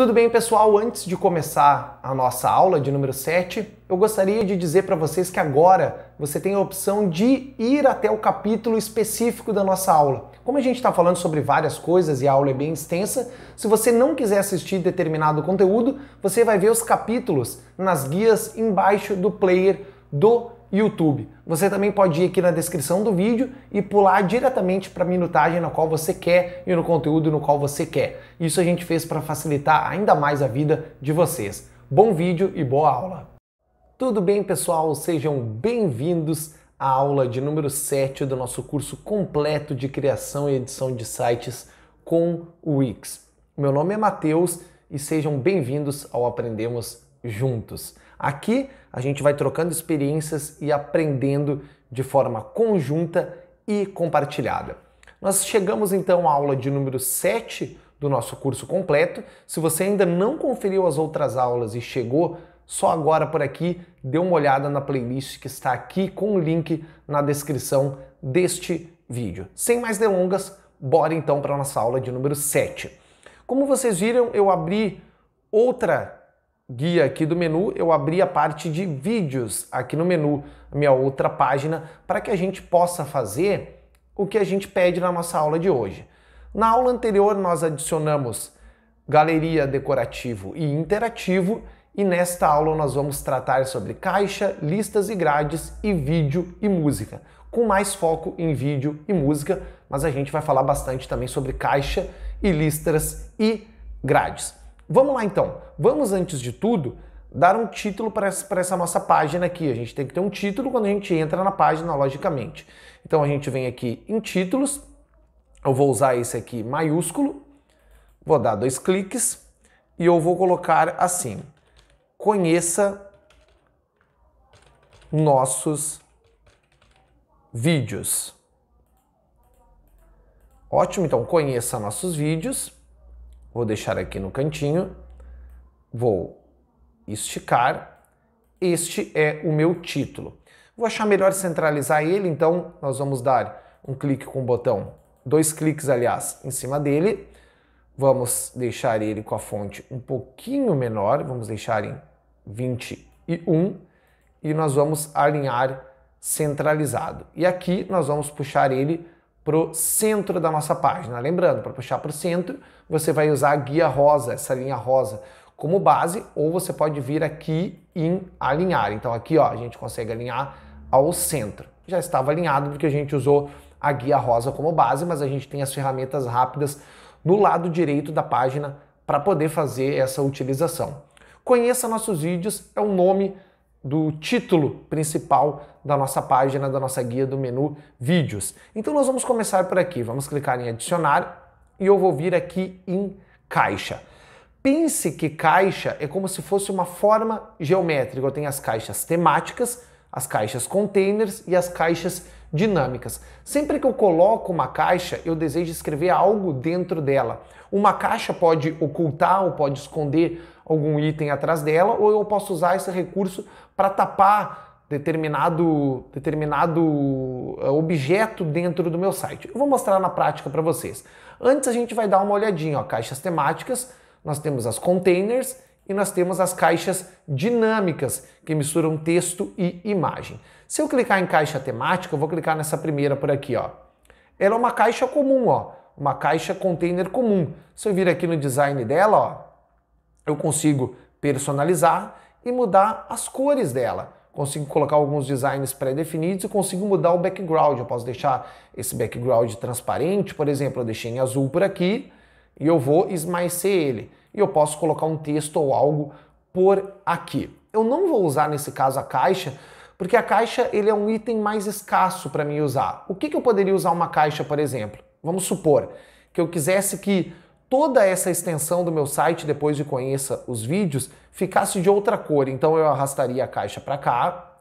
Tudo bem, pessoal? Antes de começar a nossa aula de número 7, eu gostaria de dizer para vocês que agora você tem a opção de ir até o capítulo específico da nossa aula. Como a gente está falando sobre várias coisas e a aula é bem extensa, se você não quiser assistir determinado conteúdo, você vai ver os capítulos nas guias embaixo do player do YouTube. Você também pode ir aqui na descrição do vídeo e pular diretamente para a minutagem na qual você quer e no conteúdo no qual você quer. Isso a gente fez para facilitar ainda mais a vida de vocês. Bom vídeo e boa aula! Tudo bem, pessoal? Sejam bem-vindos à aula de número 7 do nosso curso completo de criação e edição de sites com o Wix. Meu nome é Matheus e sejam bem-vindos ao Aprendemos Juntos. Aqui a gente vai trocando experiências e aprendendo de forma conjunta e compartilhada. Nós chegamos então à aula de número 7 do nosso curso completo. Se você ainda não conferiu as outras aulas e chegou só agora por aqui, dê uma olhada na playlist que está aqui com o link na descrição deste vídeo. Sem mais delongas, bora então para a nossa aula de número 7. Como vocês viram, eu abri outra guia aqui do menu, eu abri a parte de vídeos aqui no menu, minha outra página, para que a gente possa fazer o que a gente pede na nossa aula de hoje. Na aula anterior, nós adicionamos galeria decorativo e interativo, e nesta aula nós vamos tratar sobre caixa, listas e grades e vídeo e música, com mais foco em vídeo e música, mas a gente vai falar bastante também sobre caixa e listas e grades. Vamos lá então. Vamos, antes de tudo, dar um título para essa, para essa nossa página aqui. A gente tem que ter um título quando a gente entra na página, logicamente. Então a gente vem aqui em títulos. Eu vou usar esse aqui maiúsculo. Vou dar dois cliques e eu vou colocar assim: conheça nossos vídeos. Ótimo, então conheça nossos vídeos. Vou deixar aqui no cantinho. Vou esticar. Este é o meu título. Vou achar melhor centralizar ele, então nós vamos dar um clique com o botão, dois cliques, aliás, em cima dele. Vamos deixar ele com a fonte um pouquinho menor, vamos deixar em 21 e nós vamos alinhar centralizado. E aqui nós vamos puxar ele para o centro da nossa página. Lembrando, para puxar para o centro, você vai usar a guia rosa, essa linha rosa, como base, ou você pode vir aqui em alinhar. Então aqui ó, a gente consegue alinhar ao centro. Já estava alinhado porque a gente usou a guia rosa como base, mas a gente tem as ferramentas rápidas no lado direito da página para poder fazer essa utilização. Conheça nossos vídeos, é o nome do título principal da nossa página, da nossa guia do menu Vídeos. Então nós vamos começar por aqui. Vamos clicar em Adicionar e eu vou vir aqui em Caixa. Pense que caixa é como se fosse uma forma geométrica. Eu tenho as caixas temáticas, as caixas containers e as caixas dinâmicas. Sempre que eu coloco uma caixa, eu desejo escrever algo dentro dela. Uma caixa pode ocultar ou pode esconder algum item atrás dela, ou eu posso usar esse recurso para tapar determinado, determinado eh, objeto dentro do meu site. Eu vou mostrar na prática para vocês. Antes a gente vai dar uma olhadinha, ó, caixas temáticas, nós temos as containers e nós temos as caixas dinâmicas, que misturam texto e imagem. Se eu clicar em caixa temática, eu vou clicar nessa primeira por aqui, ó. Ela é uma caixa comum, ó, uma caixa container comum. Se eu vir aqui no design dela, ó, eu consigo personalizar e mudar as cores dela. Consigo colocar alguns designs pré-definidos e consigo mudar o background. Eu posso deixar esse background transparente, por exemplo, eu deixei em azul por aqui e eu vou esmaecer ele. E eu posso colocar um texto ou algo por aqui. Eu não vou usar nesse caso a caixa, porque a caixa ele é um item mais escasso para mim usar. O que, que eu poderia usar uma caixa, por exemplo? Vamos supor que eu quisesse que toda essa extensão do meu site, depois de conheça os vídeos, ficasse de outra cor. Então eu arrastaria a caixa para cá,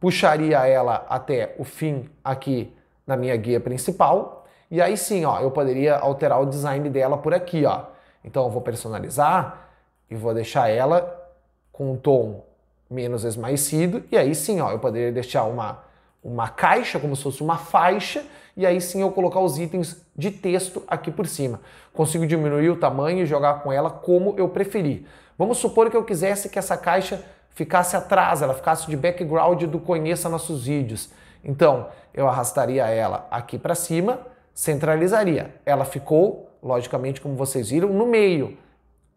puxaria ela até o fim aqui na minha guia principal, e aí sim, ó, eu poderia alterar o design dela por aqui, ó. Então eu vou personalizar e vou deixar ela com um tom menos esmaecido, e aí sim, ó, eu poderia deixar uma uma caixa, como se fosse uma faixa, e aí sim eu colocar os itens de texto aqui por cima. Consigo diminuir o tamanho e jogar com ela como eu preferir. Vamos supor que eu quisesse que essa caixa ficasse atrás, ela ficasse de background do Conheça Nossos Vídeos. Então, eu arrastaria ela aqui para cima, centralizaria. Ela ficou, logicamente, como vocês viram, no meio,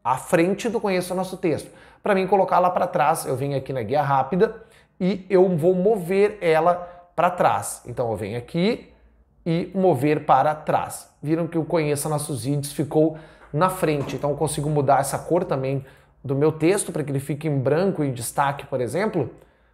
à frente do Conheça Nosso Texto. Para mim colocar ela para trás, eu venho aqui na guia rápida e eu vou mover ela para trás. Então eu venho aqui e mover para trás. Viram que o Conheça Nossos Vídeos ficou na frente, então eu consigo mudar essa cor também do meu texto para que ele fique em branco e destaque, por exemplo.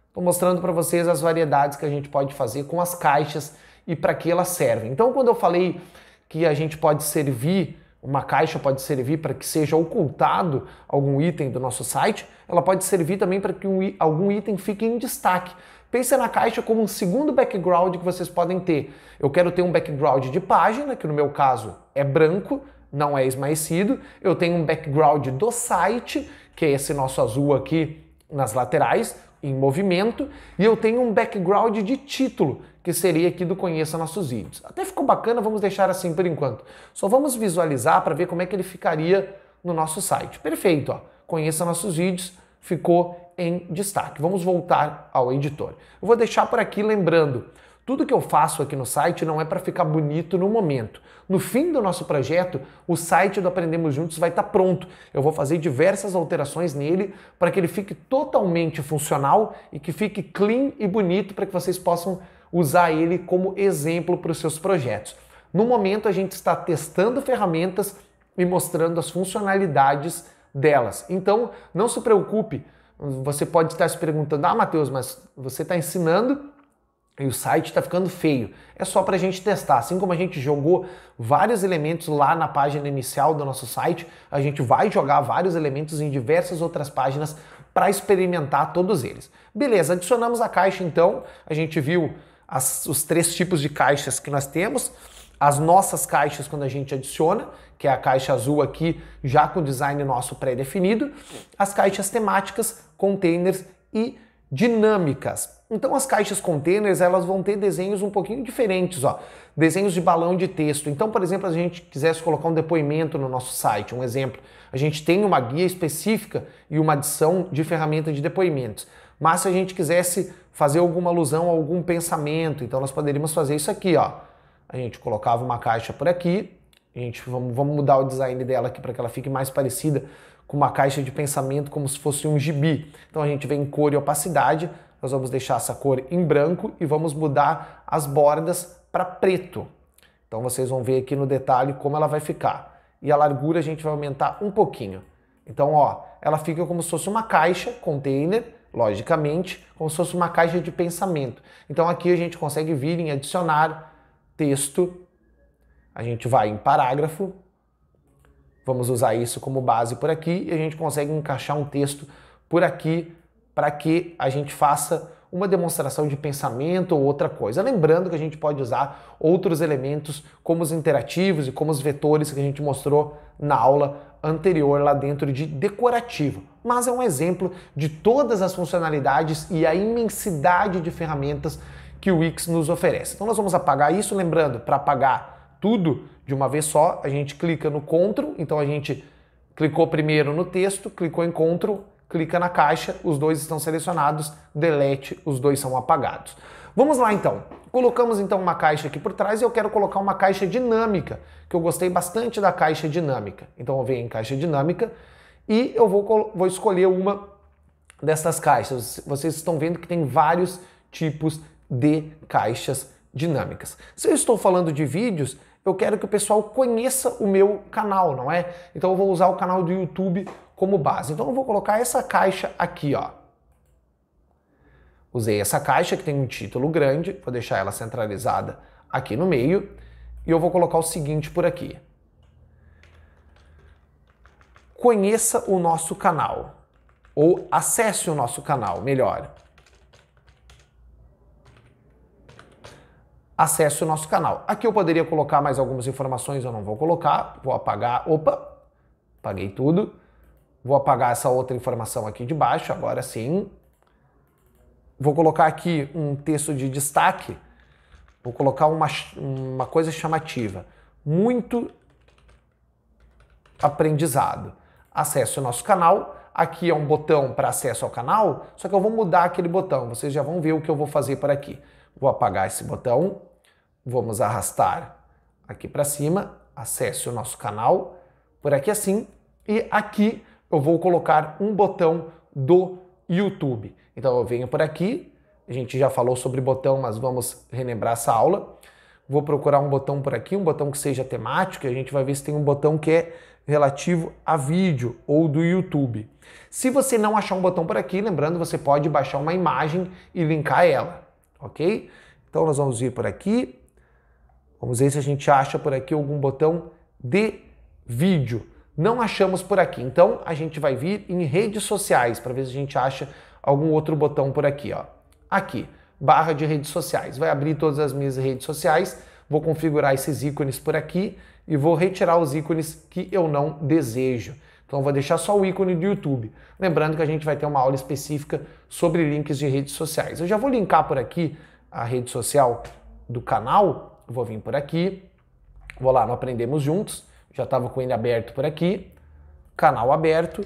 Estou mostrando para vocês as variedades que a gente pode fazer com as caixas e para que elas servem. Então, quando eu falei que a gente pode servir, uma caixa pode servir para que seja ocultado algum item do nosso site, ela pode servir também para que um, algum item fique em destaque. Pensa na caixa como um segundo background que vocês podem ter. Eu quero ter um background de página, que no meu caso é branco, não é esmaecido. Eu tenho um background do site, que é esse nosso azul aqui nas laterais, em movimento. E eu tenho um background de título, que seria aqui do Conheça Nossos Vídeos. Até ficou bacana, vamos deixar assim por enquanto. Só vamos visualizar para ver como é que ele ficaria no nosso site. Perfeito, ó. Conheça Nossos Vídeos, ficou em destaque. Vamos voltar ao editor. Eu vou deixar por aqui lembrando. Tudo que eu faço aqui no site não é para ficar bonito no momento. No fim do nosso projeto, o site do Aprendemos Juntos vai estar tá pronto. Eu vou fazer diversas alterações nele para que ele fique totalmente funcional e que fique clean e bonito para que vocês possam usar ele como exemplo para os seus projetos. No momento, a gente está testando ferramentas e mostrando as funcionalidades delas. Então, não se preocupe você pode estar se perguntando, ah, Matheus, mas você está ensinando e o site está ficando feio. É só para a gente testar. Assim como a gente jogou vários elementos lá na página inicial do nosso site, a gente vai jogar vários elementos em diversas outras páginas para experimentar todos eles. Beleza, adicionamos a caixa então. A gente viu as, os três tipos de caixas que nós temos as nossas caixas quando a gente adiciona, que é a caixa azul aqui já com o design nosso pré-definido, as caixas temáticas containers e dinâmicas. Então as caixas containers elas vão ter desenhos um pouquinho diferentes, ó, desenhos de balão de texto. Então, por exemplo, a gente quisesse colocar um depoimento no nosso site, um exemplo, a gente tem uma guia específica e uma adição de ferramenta de depoimentos. Mas se a gente quisesse fazer alguma alusão a algum pensamento, então nós poderíamos fazer isso aqui, ó. A gente colocava uma caixa por aqui, a gente vamos, vamos mudar o design dela aqui para que ela fique mais parecida com uma caixa de pensamento como se fosse um gibi. Então a gente vem em cor e opacidade, nós vamos deixar essa cor em branco e vamos mudar as bordas para preto. Então vocês vão ver aqui no detalhe como ela vai ficar. E a largura a gente vai aumentar um pouquinho. Então, ó, ela fica como se fosse uma caixa container, logicamente, como se fosse uma caixa de pensamento. Então aqui a gente consegue vir em adicionar texto, a gente vai em parágrafo, Vamos usar isso como base por aqui e a gente consegue encaixar um texto por aqui para que a gente faça uma demonstração de pensamento ou outra coisa. Lembrando que a gente pode usar outros elementos como os interativos e como os vetores que a gente mostrou na aula anterior lá dentro de decorativo. Mas é um exemplo de todas as funcionalidades e a imensidade de ferramentas que o Wix nos oferece. Então nós vamos apagar isso, lembrando, para apagar tudo, de uma vez só, a gente clica no CTRL, então a gente clicou primeiro no texto, clicou em CTRL, clica na caixa, os dois estão selecionados, delete, os dois são apagados. Vamos lá então. Colocamos então uma caixa aqui por trás e eu quero colocar uma caixa dinâmica, que eu gostei bastante da caixa dinâmica. Então eu venho em caixa dinâmica e eu vou, vou escolher uma dessas caixas. Vocês estão vendo que tem vários tipos de caixas dinâmicas. Se eu estou falando de vídeos, eu quero que o pessoal conheça o meu canal, não é? Então eu vou usar o canal do YouTube como base. Então eu vou colocar essa caixa aqui, ó. Usei essa caixa que tem um título grande, vou deixar ela centralizada aqui no meio e eu vou colocar o seguinte por aqui. Conheça o nosso canal ou acesse o nosso canal, melhor. acesse o nosso canal. Aqui eu poderia colocar mais algumas informações, eu não vou colocar, vou apagar. Opa, apaguei tudo. Vou apagar essa outra informação aqui de baixo, agora sim. Vou colocar aqui um texto de destaque, vou colocar uma, uma coisa chamativa. Muito aprendizado. Acesse o nosso canal. Aqui é um botão para acesso ao canal, só que eu vou mudar aquele botão. Vocês já vão ver o que eu vou fazer por aqui. Vou apagar esse botão, vamos arrastar aqui para cima, acesse o nosso canal, por aqui assim, e aqui eu vou colocar um botão do YouTube. Então eu venho por aqui, a gente já falou sobre botão, mas vamos relembrar essa aula. Vou procurar um botão por aqui, um botão que seja temático, a gente vai ver se tem um botão que é relativo a vídeo ou do YouTube. Se você não achar um botão por aqui, lembrando, você pode baixar uma imagem e linkar ela ok? Então nós vamos vir por aqui, vamos ver se a gente acha por aqui algum botão de vídeo. Não achamos por aqui, então a gente vai vir em redes sociais para ver se a gente acha algum outro botão por aqui, ó. Aqui, barra de redes sociais, vai abrir todas as minhas redes sociais, vou configurar esses ícones por aqui e vou retirar os ícones que eu não desejo. Então vou deixar só o ícone do YouTube. Lembrando que a gente vai ter uma aula específica sobre links de redes sociais. Eu já vou linkar por aqui a rede social do canal, vou vir por aqui, vou lá no Aprendemos Juntos, já estava com ele aberto por aqui, canal aberto,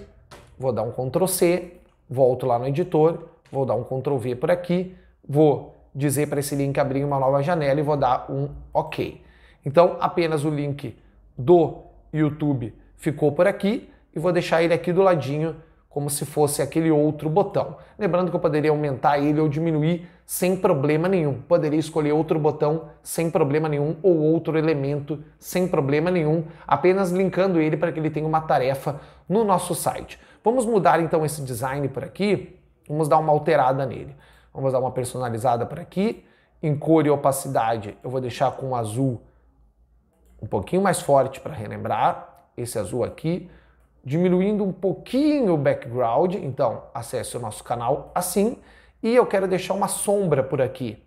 vou dar um Ctrl C, volto lá no editor, vou dar um Ctrl V por aqui, vou dizer para esse link abrir uma nova janela e vou dar um OK. Então apenas o link do YouTube ficou por aqui, e vou deixar ele aqui do ladinho como se fosse aquele outro botão. Lembrando que eu poderia aumentar ele ou diminuir sem problema nenhum. Poderia escolher outro botão sem problema nenhum ou outro elemento sem problema nenhum, apenas linkando ele para que ele tenha uma tarefa no nosso site. Vamos mudar então esse design por aqui, vamos dar uma alterada nele. Vamos dar uma personalizada por aqui. Em cor e opacidade, eu vou deixar com azul um pouquinho mais forte para relembrar esse azul aqui diminuindo um pouquinho o background, então acesse o nosso canal assim, e eu quero deixar uma sombra por aqui.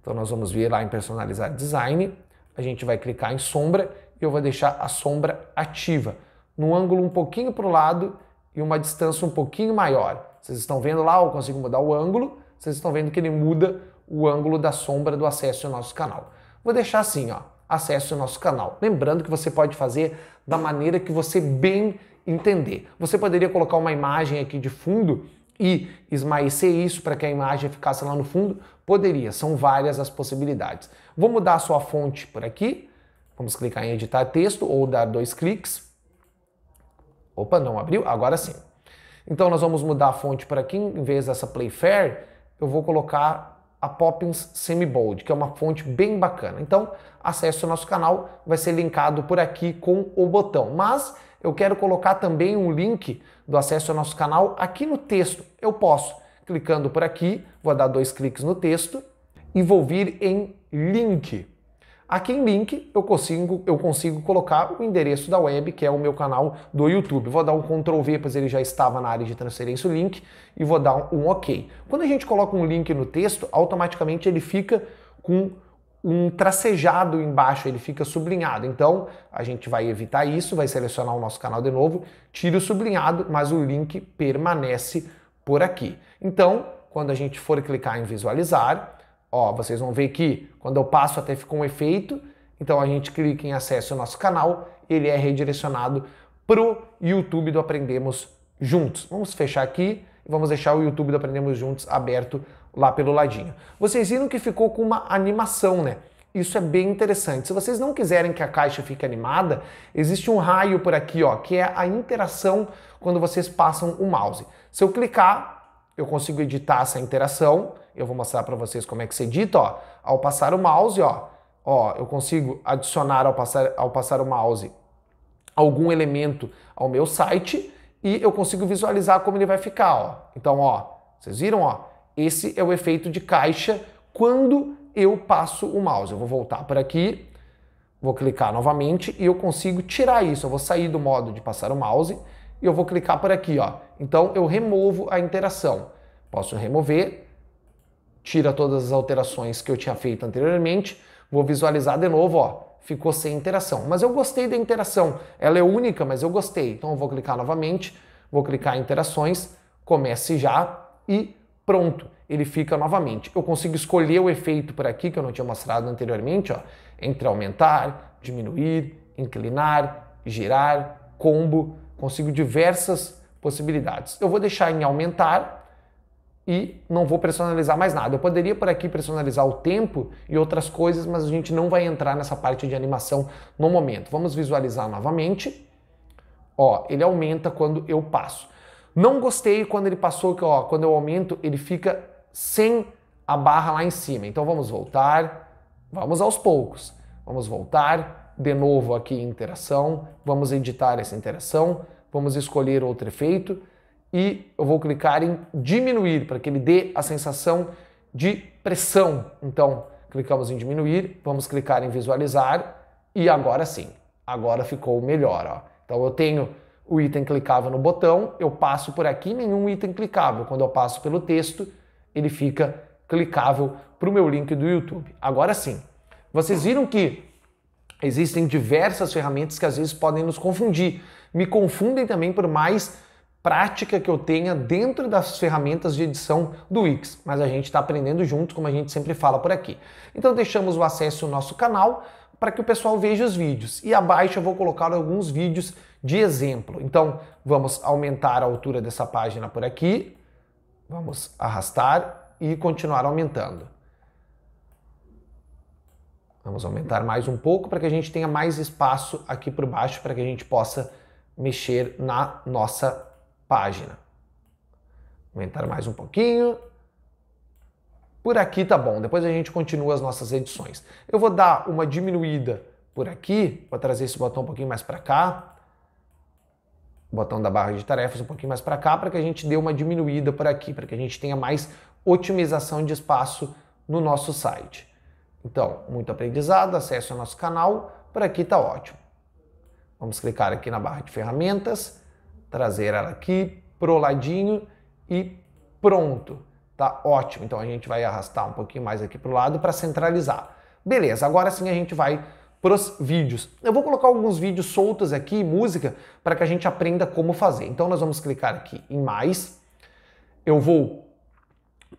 Então nós vamos vir lá em personalizar design, a gente vai clicar em sombra e eu vou deixar a sombra ativa, num ângulo um pouquinho para o lado e uma distância um pouquinho maior. Vocês estão vendo lá, eu consigo mudar o ângulo, vocês estão vendo que ele muda o ângulo da sombra do acesso ao nosso canal. Vou deixar assim, ó, acesso ao nosso canal. Lembrando que você pode fazer da maneira que você bem entender. Você poderia colocar uma imagem aqui de fundo e esmaecer isso para que a imagem ficasse lá no fundo? Poderia, são várias as possibilidades. Vou mudar a sua fonte por aqui. Vamos clicar em editar texto ou dar dois cliques. Opa, não abriu? Agora sim. Então nós vamos mudar a fonte por aqui, em vez dessa Playfair, eu vou colocar a Poppins Semibold, que é uma fonte bem bacana. Então, acesse o nosso canal, vai ser linkado por aqui com o botão. Mas eu quero colocar também um link do acesso ao nosso canal aqui no texto. Eu posso, clicando por aqui, vou dar dois cliques no texto e vou vir em link. Aqui em link eu consigo, eu consigo colocar o endereço da web, que é o meu canal do YouTube. Vou dar um Ctrl V, pois ele já estava na área de transferência o link, e vou dar um OK. Quando a gente coloca um link no texto, automaticamente ele fica com um tracejado embaixo, ele fica sublinhado. Então, a gente vai evitar isso, vai selecionar o nosso canal de novo, tira o sublinhado, mas o link permanece por aqui. Então, quando a gente for clicar em visualizar, ó, vocês vão ver que quando eu passo até ficou um efeito, então a gente clica em acesso ao nosso canal, ele é redirecionado pro YouTube do Aprendemos Juntos. Vamos fechar aqui e vamos deixar o YouTube do Aprendemos Juntos aberto lá pelo ladinho. Vocês viram que ficou com uma animação, né? Isso é bem interessante. Se vocês não quiserem que a caixa fique animada, existe um raio por aqui, ó, que é a interação quando vocês passam o mouse. Se eu clicar, eu consigo editar essa interação. Eu vou mostrar para vocês como é que se edita, ó. Ao passar o mouse, ó, ó, eu consigo adicionar ao passar ao passar o mouse algum elemento ao meu site e eu consigo visualizar como ele vai ficar, ó. Então, ó, vocês viram, ó? Esse é o efeito de caixa quando eu passo o mouse. Eu vou voltar por aqui, vou clicar novamente e eu consigo tirar isso. Eu vou sair do modo de passar o mouse e eu vou clicar por aqui, ó. Então eu removo a interação. Posso remover, tira todas as alterações que eu tinha feito anteriormente, vou visualizar de novo, ó, ficou sem interação. Mas eu gostei da interação, ela é única, mas eu gostei. Então eu vou clicar novamente, vou clicar em interações, comece já e pronto, ele fica novamente. Eu consigo escolher o efeito por aqui que eu não tinha mostrado anteriormente, ó, entre aumentar, diminuir, inclinar, girar, combo, consigo diversas possibilidades. Eu vou deixar em aumentar e não vou personalizar mais nada. Eu poderia por aqui personalizar o tempo e outras coisas, mas a gente não vai entrar nessa parte de animação no momento. Vamos visualizar novamente. Ó, ele aumenta quando eu passo. Não gostei quando ele passou, que ó, quando eu aumento, ele fica sem a barra lá em cima. Então vamos voltar, vamos aos poucos. Vamos voltar de novo aqui em interação, vamos editar essa interação, vamos escolher outro efeito e eu vou clicar em diminuir para que ele dê a sensação de pressão. Então, clicamos em diminuir, vamos clicar em visualizar e agora sim, agora ficou melhor. Ó. Então eu tenho o item clicável no botão, eu passo por aqui, nenhum item clicável. Quando eu passo pelo texto, ele fica clicável para o meu link do YouTube. Agora sim, vocês viram que existem diversas ferramentas que às vezes podem nos confundir. Me confundem também por mais prática que eu tenha dentro das ferramentas de edição do Wix, mas a gente está aprendendo junto, como a gente sempre fala por aqui. Então deixamos o acesso ao nosso canal para que o pessoal veja os vídeos. E abaixo eu vou colocar alguns vídeos de exemplo. Então, vamos aumentar a altura dessa página por aqui. Vamos arrastar e continuar aumentando. Vamos aumentar mais um pouco para que a gente tenha mais espaço aqui por baixo para que a gente possa mexer na nossa página. Aumentar mais um pouquinho. Por aqui tá bom, depois a gente continua as nossas edições. Eu vou dar uma diminuída por aqui, vou trazer esse botão um pouquinho mais para cá, botão da barra de tarefas um pouquinho mais para cá, para que a gente dê uma diminuída por aqui, para que a gente tenha mais otimização de espaço no nosso site. Então, muito aprendizado, acesse ao nosso canal, por aqui tá ótimo. Vamos clicar aqui na barra de ferramentas, trazer ela aqui pro ladinho e pronto. Tá ótimo. Então a gente vai arrastar um pouquinho mais aqui para o lado para centralizar. Beleza, agora sim a gente vai para os vídeos. Eu vou colocar alguns vídeos soltos aqui, música, para que a gente aprenda como fazer. Então nós vamos clicar aqui em mais. Eu vou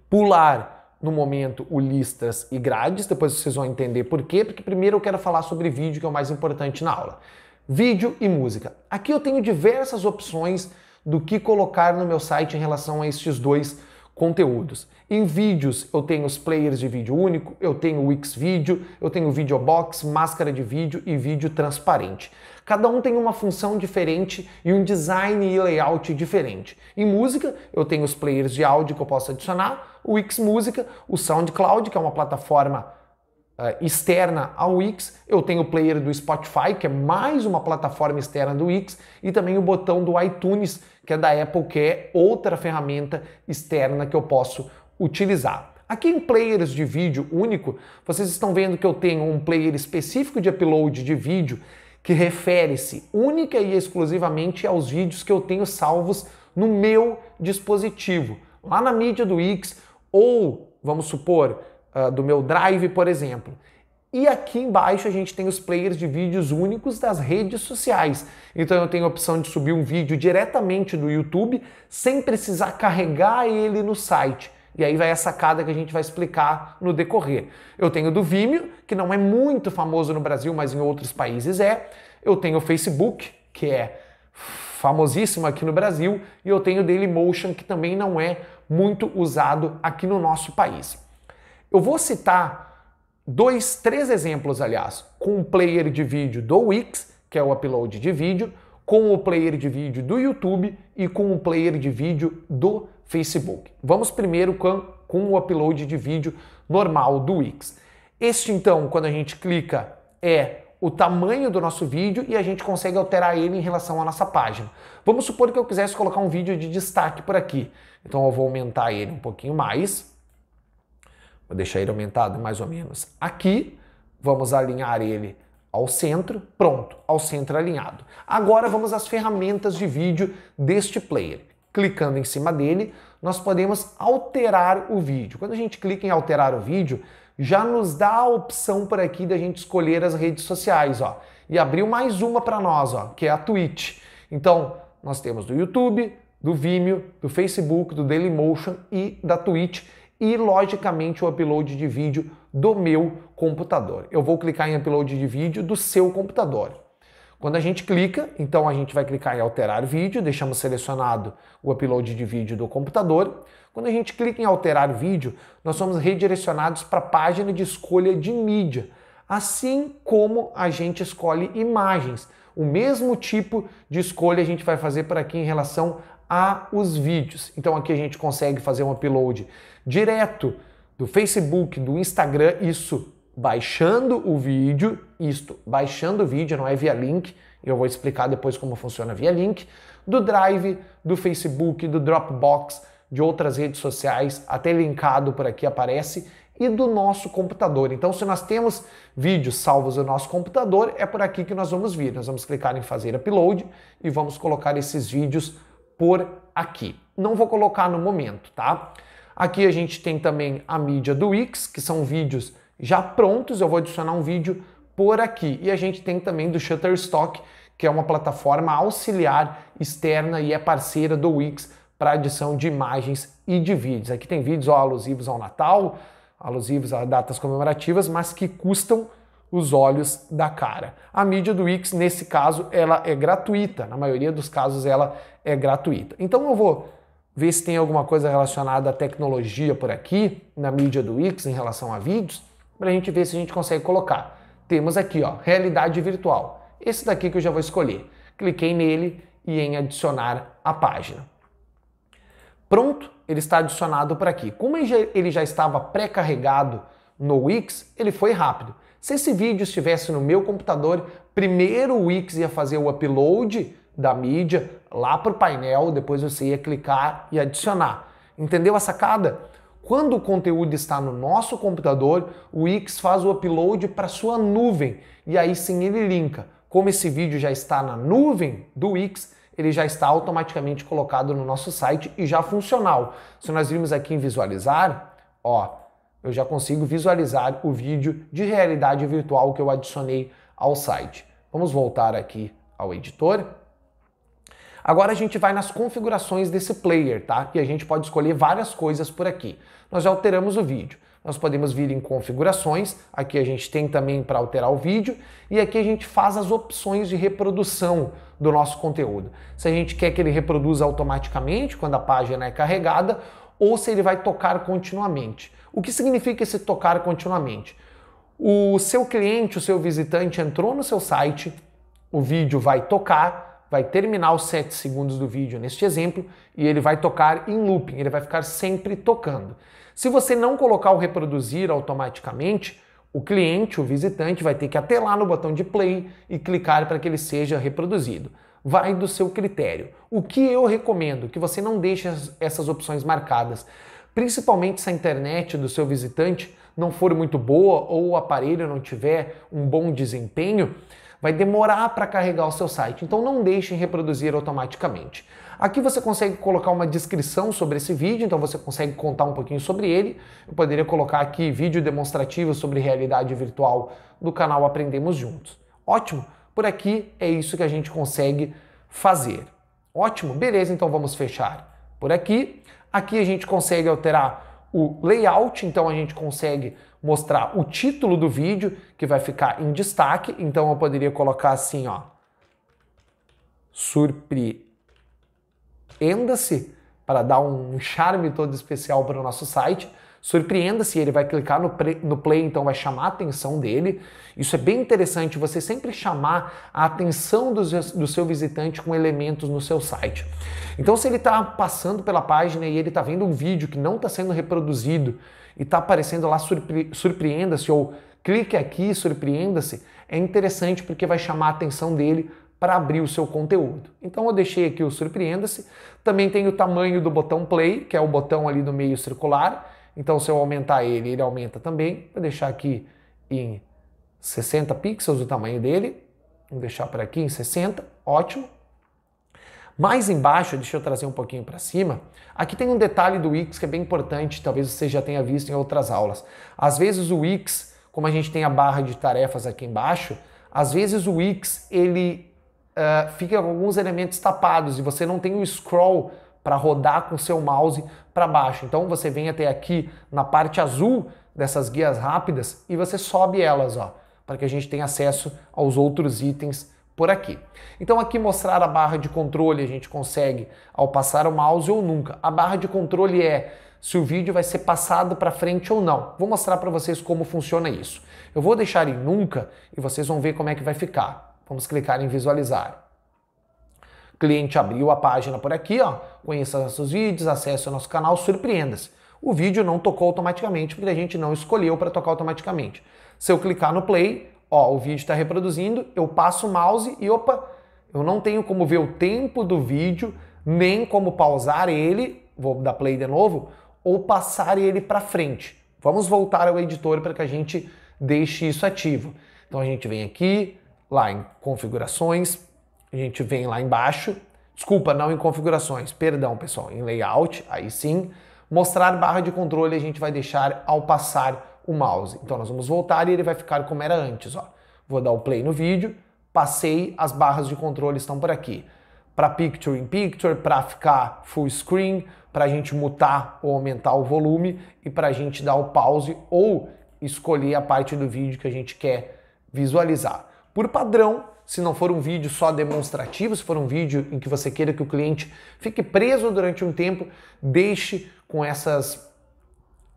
pular no momento o listas e grades, depois vocês vão entender por quê, porque primeiro eu quero falar sobre vídeo, que é o mais importante na aula. Vídeo e música. Aqui eu tenho diversas opções do que colocar no meu site em relação a estes dois conteúdos. Em vídeos, eu tenho os players de vídeo único, eu tenho o Xvideo, eu tenho o Videobox, máscara de vídeo e vídeo transparente. Cada um tem uma função diferente e um design e layout diferente. Em música, eu tenho os players de áudio que eu posso adicionar, o Wix Música, o SoundCloud, que é uma plataforma uh, externa ao Wix, eu tenho o player do Spotify, que é mais uma plataforma externa do Wix, e também o botão do iTunes, que é da Apple, que é outra ferramenta externa que eu posso utilizar. Aqui em players de vídeo único, vocês estão vendo que eu tenho um player específico de upload de vídeo que refere-se única e exclusivamente aos vídeos que eu tenho salvos no meu dispositivo, lá na mídia do X ou, vamos supor, ah, do meu Drive, por exemplo. E aqui embaixo a gente tem os players de vídeos únicos das redes sociais. Então eu tenho a opção de subir um vídeo diretamente do YouTube sem precisar carregar ele no site. E aí vai a sacada que a gente vai explicar no decorrer. Eu tenho do Vimeo, que não é muito famoso no Brasil, mas em outros países é. Eu tenho o Facebook, que é famosíssimo aqui no Brasil, e eu tenho o Dailymotion, que também não é muito usado aqui no nosso país. Eu vou citar dois, três exemplos, aliás, com o player de vídeo do Wix, que é o upload de vídeo, com o player de vídeo do YouTube e com o player de vídeo do Facebook. Vamos primeiro com, com o upload de vídeo normal do Wix. Este então, quando a gente clica, é o tamanho do nosso vídeo e a gente consegue alterar ele em relação à nossa página. Vamos supor que eu quisesse colocar um vídeo de destaque por aqui. Então eu vou aumentar ele um pouquinho mais. Vou deixar ele aumentado mais ou menos aqui. Vamos alinhar ele ao centro. Pronto, ao centro alinhado. Agora vamos às ferramentas de vídeo deste player. Clicando em cima dele, nós podemos alterar o vídeo. Quando a gente clica em alterar o vídeo, já nos dá a opção por aqui da gente escolher as redes sociais, ó. E abriu mais uma para nós, ó, que é a Twitch. Então, nós temos do YouTube, do Vimeo, do Facebook, do Dailymotion e da Twitch e, logicamente, o upload de vídeo do meu computador. Eu vou clicar em upload de vídeo do seu computador. Quando a gente clica, então a gente vai clicar em alterar vídeo, deixamos selecionado o upload de vídeo do computador. Quando a gente clica em alterar vídeo, nós somos redirecionados para a página de escolha de mídia, assim como a gente escolhe imagens. O mesmo tipo de escolha a gente vai fazer por aqui em relação a os vídeos. Então aqui a gente consegue fazer um upload direto do Facebook, do Instagram, isso baixando o vídeo, isto baixando o vídeo, não é via link, eu vou explicar depois como funciona via link, do Drive, do Facebook, do Dropbox, de outras redes sociais, até linkado por aqui aparece, e do nosso computador. Então, se nós temos vídeos salvos no nosso computador, é por aqui que nós vamos vir. Nós vamos clicar em fazer upload e vamos colocar esses vídeos por aqui. Não vou colocar no momento, tá? Aqui a gente tem também a mídia do Wix, que são vídeos já prontos, eu vou adicionar um vídeo por aqui. E a gente tem também do Shutterstock, que é uma plataforma auxiliar externa e é parceira do Wix para adição de imagens e de vídeos. Aqui tem vídeos ó, alusivos ao Natal, alusivos a datas comemorativas, mas que custam os olhos da cara. A mídia do Wix, nesse caso, ela é gratuita. Na maioria dos casos, ela é gratuita. Então eu vou ver se tem alguma coisa relacionada à tecnologia por aqui, na mídia do Wix em relação a vídeos, para a gente ver se a gente consegue colocar. Temos aqui, ó, realidade virtual. Esse daqui que eu já vou escolher. Cliquei nele e em adicionar a página. Pronto, ele está adicionado para aqui. Como ele já estava pré-carregado no Wix, ele foi rápido. Se esse vídeo estivesse no meu computador, primeiro o Wix ia fazer o upload da mídia lá para o painel, depois você ia clicar e adicionar. Entendeu a sacada? Quando o conteúdo está no nosso computador, o Wix faz o upload para sua nuvem e aí sim ele linka. Como esse vídeo já está na nuvem do Wix, ele já está automaticamente colocado no nosso site e já funcional. Se nós virmos aqui em visualizar, ó, eu já consigo visualizar o vídeo de realidade virtual que eu adicionei ao site. Vamos voltar aqui ao editor. Agora a gente vai nas configurações desse player, tá? E a gente pode escolher várias coisas por aqui. Nós já alteramos o vídeo. Nós podemos vir em configurações, aqui a gente tem também para alterar o vídeo, e aqui a gente faz as opções de reprodução do nosso conteúdo. Se a gente quer que ele reproduza automaticamente quando a página é carregada, ou se ele vai tocar continuamente. O que significa esse tocar continuamente? O seu cliente, o seu visitante entrou no seu site, o vídeo vai tocar, vai terminar os 7 segundos do vídeo neste exemplo e ele vai tocar em looping, ele vai ficar sempre tocando. Se você não colocar o reproduzir automaticamente, o cliente, o visitante, vai ter que até lá no botão de play e clicar para que ele seja reproduzido. Vai do seu critério. O que eu recomendo? Que você não deixe essas opções marcadas, principalmente se a internet do seu visitante não for muito boa ou o aparelho não tiver um bom desempenho vai demorar para carregar o seu site, então não deixem reproduzir automaticamente. Aqui você consegue colocar uma descrição sobre esse vídeo, então você consegue contar um pouquinho sobre ele. Eu poderia colocar aqui vídeo demonstrativo sobre realidade virtual do canal Aprendemos Juntos. Ótimo, por aqui é isso que a gente consegue fazer. Ótimo, beleza, então vamos fechar por aqui. Aqui a gente consegue alterar o layout, então a gente consegue mostrar o título do vídeo, que vai ficar em destaque. Então eu poderia colocar assim, ó. Surpreenda-se, para dar um charme todo especial para o nosso site. Surpreenda-se, ele vai clicar no, no play, então vai chamar a atenção dele. Isso é bem interessante, você sempre chamar a atenção do, do seu visitante com elementos no seu site. Então, se ele está passando pela página e ele está vendo um vídeo que não está sendo reproduzido, e está aparecendo lá surpre surpreenda-se ou clique aqui, surpreenda-se, é interessante porque vai chamar a atenção dele para abrir o seu conteúdo. Então eu deixei aqui o surpreenda-se. Também tem o tamanho do botão play, que é o botão ali no meio circular. Então se eu aumentar ele, ele aumenta também. Vou deixar aqui em 60 pixels o tamanho dele. Vou deixar por aqui em 60, ótimo. Mais embaixo, deixa eu trazer um pouquinho para cima, Aqui tem um detalhe do Wix que é bem importante, talvez você já tenha visto em outras aulas. Às vezes o Wix, como a gente tem a barra de tarefas aqui embaixo, às vezes o Wix ele uh, fica com alguns elementos tapados e você não tem o um scroll para rodar com o seu mouse para baixo. Então você vem até aqui na parte azul dessas guias rápidas e você sobe elas, ó, para que a gente tenha acesso aos outros itens por aqui. Então aqui mostrar a barra de controle, a gente consegue ao passar o mouse ou nunca. A barra de controle é se o vídeo vai ser passado para frente ou não. Vou mostrar para vocês como funciona isso. Eu vou deixar em nunca e vocês vão ver como é que vai ficar. Vamos clicar em visualizar. Cliente abriu a página por aqui, ó. Conheça nossos vídeos, acesse o nosso canal, surpreenda-se. O vídeo não tocou automaticamente porque a gente não escolheu para tocar automaticamente. Se eu clicar no play, Ó, o vídeo está reproduzindo, eu passo o mouse e opa, eu não tenho como ver o tempo do vídeo, nem como pausar ele, vou dar play de novo, ou passar ele para frente. Vamos voltar ao editor para que a gente deixe isso ativo. Então a gente vem aqui, lá em configurações, a gente vem lá embaixo, desculpa, não em configurações, perdão pessoal, em layout, aí sim, mostrar barra de controle a gente vai deixar ao passar o mouse. Então nós vamos voltar e ele vai ficar como era antes. Ó. Vou dar o play no vídeo, passei, as barras de controle estão por aqui. Para picture in picture, para ficar full screen, para a gente mutar ou aumentar o volume e para a gente dar o pause ou escolher a parte do vídeo que a gente quer visualizar. Por padrão, se não for um vídeo só demonstrativo, se for um vídeo em que você queira que o cliente fique preso durante um tempo, deixe com essas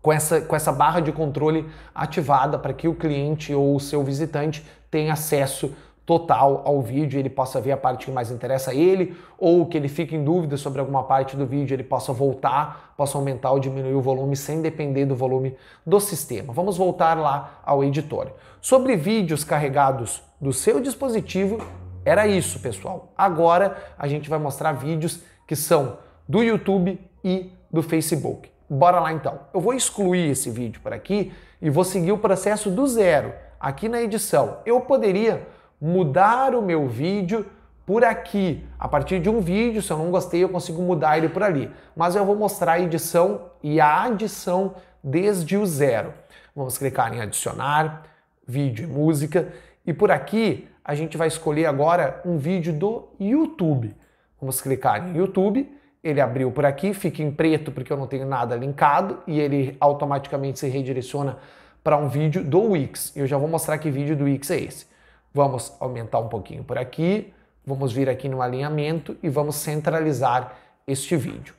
com essa, com essa barra de controle ativada para que o cliente ou o seu visitante tenha acesso total ao vídeo, ele possa ver a parte que mais interessa a ele, ou que ele fique em dúvida sobre alguma parte do vídeo, ele possa voltar, possa aumentar ou diminuir o volume sem depender do volume do sistema. Vamos voltar lá ao editor. Sobre vídeos carregados do seu dispositivo, era isso, pessoal. Agora a gente vai mostrar vídeos que são do YouTube e do Facebook. Bora lá então. Eu vou excluir esse vídeo por aqui e vou seguir o processo do zero aqui na edição. Eu poderia mudar o meu vídeo por aqui. A partir de um vídeo, se eu não gostei, eu consigo mudar ele por ali. Mas eu vou mostrar a edição e a adição desde o zero. Vamos clicar em adicionar, vídeo e música. E por aqui a gente vai escolher agora um vídeo do YouTube. Vamos clicar em YouTube ele abriu por aqui, fica em preto porque eu não tenho nada linkado e ele automaticamente se redireciona para um vídeo do Wix. Eu já vou mostrar que vídeo do Wix é esse. Vamos aumentar um pouquinho por aqui, vamos vir aqui no alinhamento e vamos centralizar este vídeo.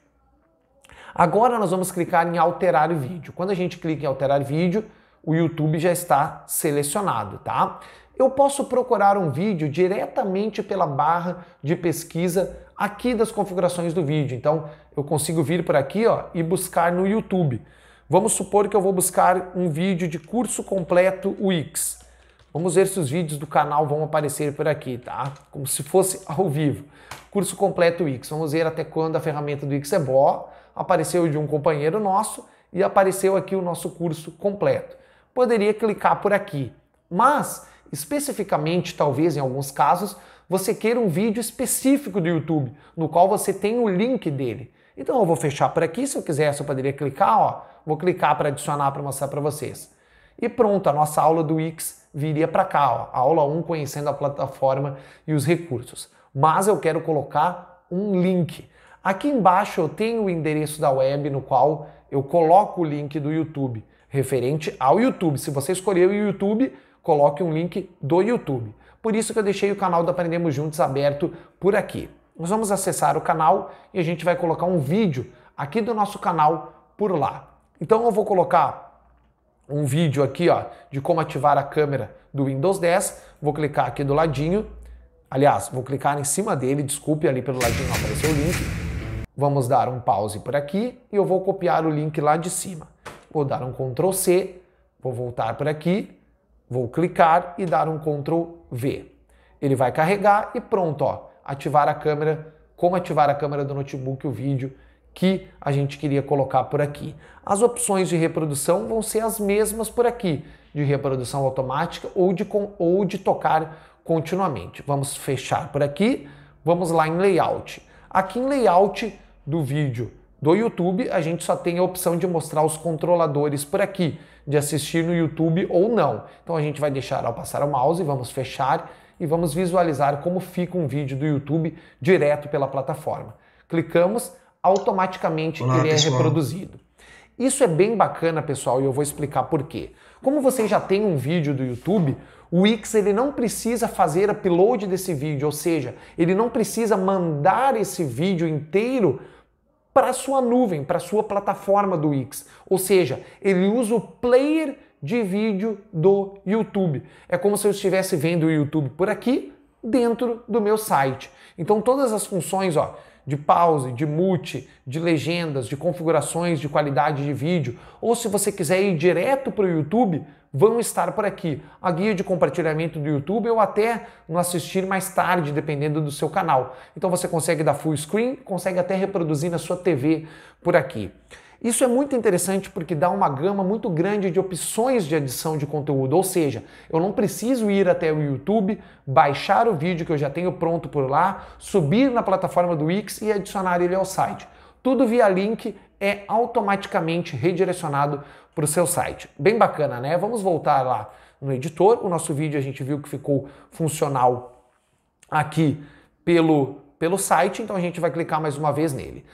Agora nós vamos clicar em alterar o vídeo. Quando a gente clica em alterar vídeo, o YouTube já está selecionado, tá? Eu posso procurar um vídeo diretamente pela barra de pesquisa aqui das configurações do vídeo. Então, eu consigo vir por aqui ó, e buscar no YouTube. Vamos supor que eu vou buscar um vídeo de curso completo Wix. Vamos ver se os vídeos do canal vão aparecer por aqui, tá? Como se fosse ao vivo. Curso completo Wix. Vamos ver até quando a ferramenta do Wix é boa. Apareceu de um companheiro nosso e apareceu aqui o nosso curso completo. Poderia clicar por aqui, mas especificamente, talvez em alguns casos, você queira um vídeo específico do YouTube, no qual você tem o link dele. Então eu vou fechar por aqui, se eu quisesse eu poderia clicar, ó, vou clicar para adicionar para mostrar para vocês. E pronto, a nossa aula do Wix viria para cá, ó, aula 1 conhecendo a plataforma e os recursos. Mas eu quero colocar um link. Aqui embaixo eu tenho o endereço da web no qual eu coloco o link do YouTube, referente ao YouTube. Se você escolher o YouTube, coloque um link do YouTube por isso que eu deixei o canal do Aprendemos Juntos aberto por aqui. Nós vamos acessar o canal e a gente vai colocar um vídeo aqui do nosso canal por lá. Então eu vou colocar um vídeo aqui ó, de como ativar a câmera do Windows 10. Vou clicar aqui do ladinho. Aliás, vou clicar em cima dele, desculpe, ali pelo ladinho apareceu o link. Vamos dar um pause por aqui e eu vou copiar o link lá de cima. Vou dar um Ctrl C, vou voltar por aqui, Vou clicar e dar um Ctrl V. Ele vai carregar e pronto, ó, ativar a câmera, como ativar a câmera do notebook, o vídeo que a gente queria colocar por aqui. As opções de reprodução vão ser as mesmas por aqui, de reprodução automática ou de, ou de tocar continuamente. Vamos fechar por aqui, vamos lá em layout. Aqui em layout do vídeo do YouTube, a gente só tem a opção de mostrar os controladores por aqui, de assistir no YouTube ou não. Então a gente vai deixar ao passar o mouse, vamos fechar e vamos visualizar como fica um vídeo do YouTube direto pela plataforma. Clicamos, automaticamente Olá, ele é reproduzido. Isso é bem bacana, pessoal, e eu vou explicar por quê. Como você já tem um vídeo do YouTube, o Wix ele não precisa fazer upload desse vídeo, ou seja, ele não precisa mandar esse vídeo inteiro para sua nuvem, para sua plataforma do Wix. Ou seja, ele usa o player de vídeo do YouTube. É como se eu estivesse vendo o YouTube por aqui, dentro do meu site. Então todas as funções, ó, de pause, de mute, de legendas, de configurações de qualidade de vídeo, ou se você quiser ir direto para o YouTube, vão estar por aqui. A guia de compartilhamento do YouTube ou até no assistir mais tarde, dependendo do seu canal. Então você consegue dar full screen, consegue até reproduzir na sua TV por aqui. Isso é muito interessante porque dá uma gama muito grande de opções de adição de conteúdo, ou seja, eu não preciso ir até o YouTube, baixar o vídeo que eu já tenho pronto por lá, subir na plataforma do Wix e adicionar ele ao site. Tudo via link é automaticamente redirecionado para o seu site. Bem bacana, né? Vamos voltar lá no editor. O nosso vídeo a gente viu que ficou funcional aqui pelo, pelo site, então a gente vai clicar mais uma vez nele.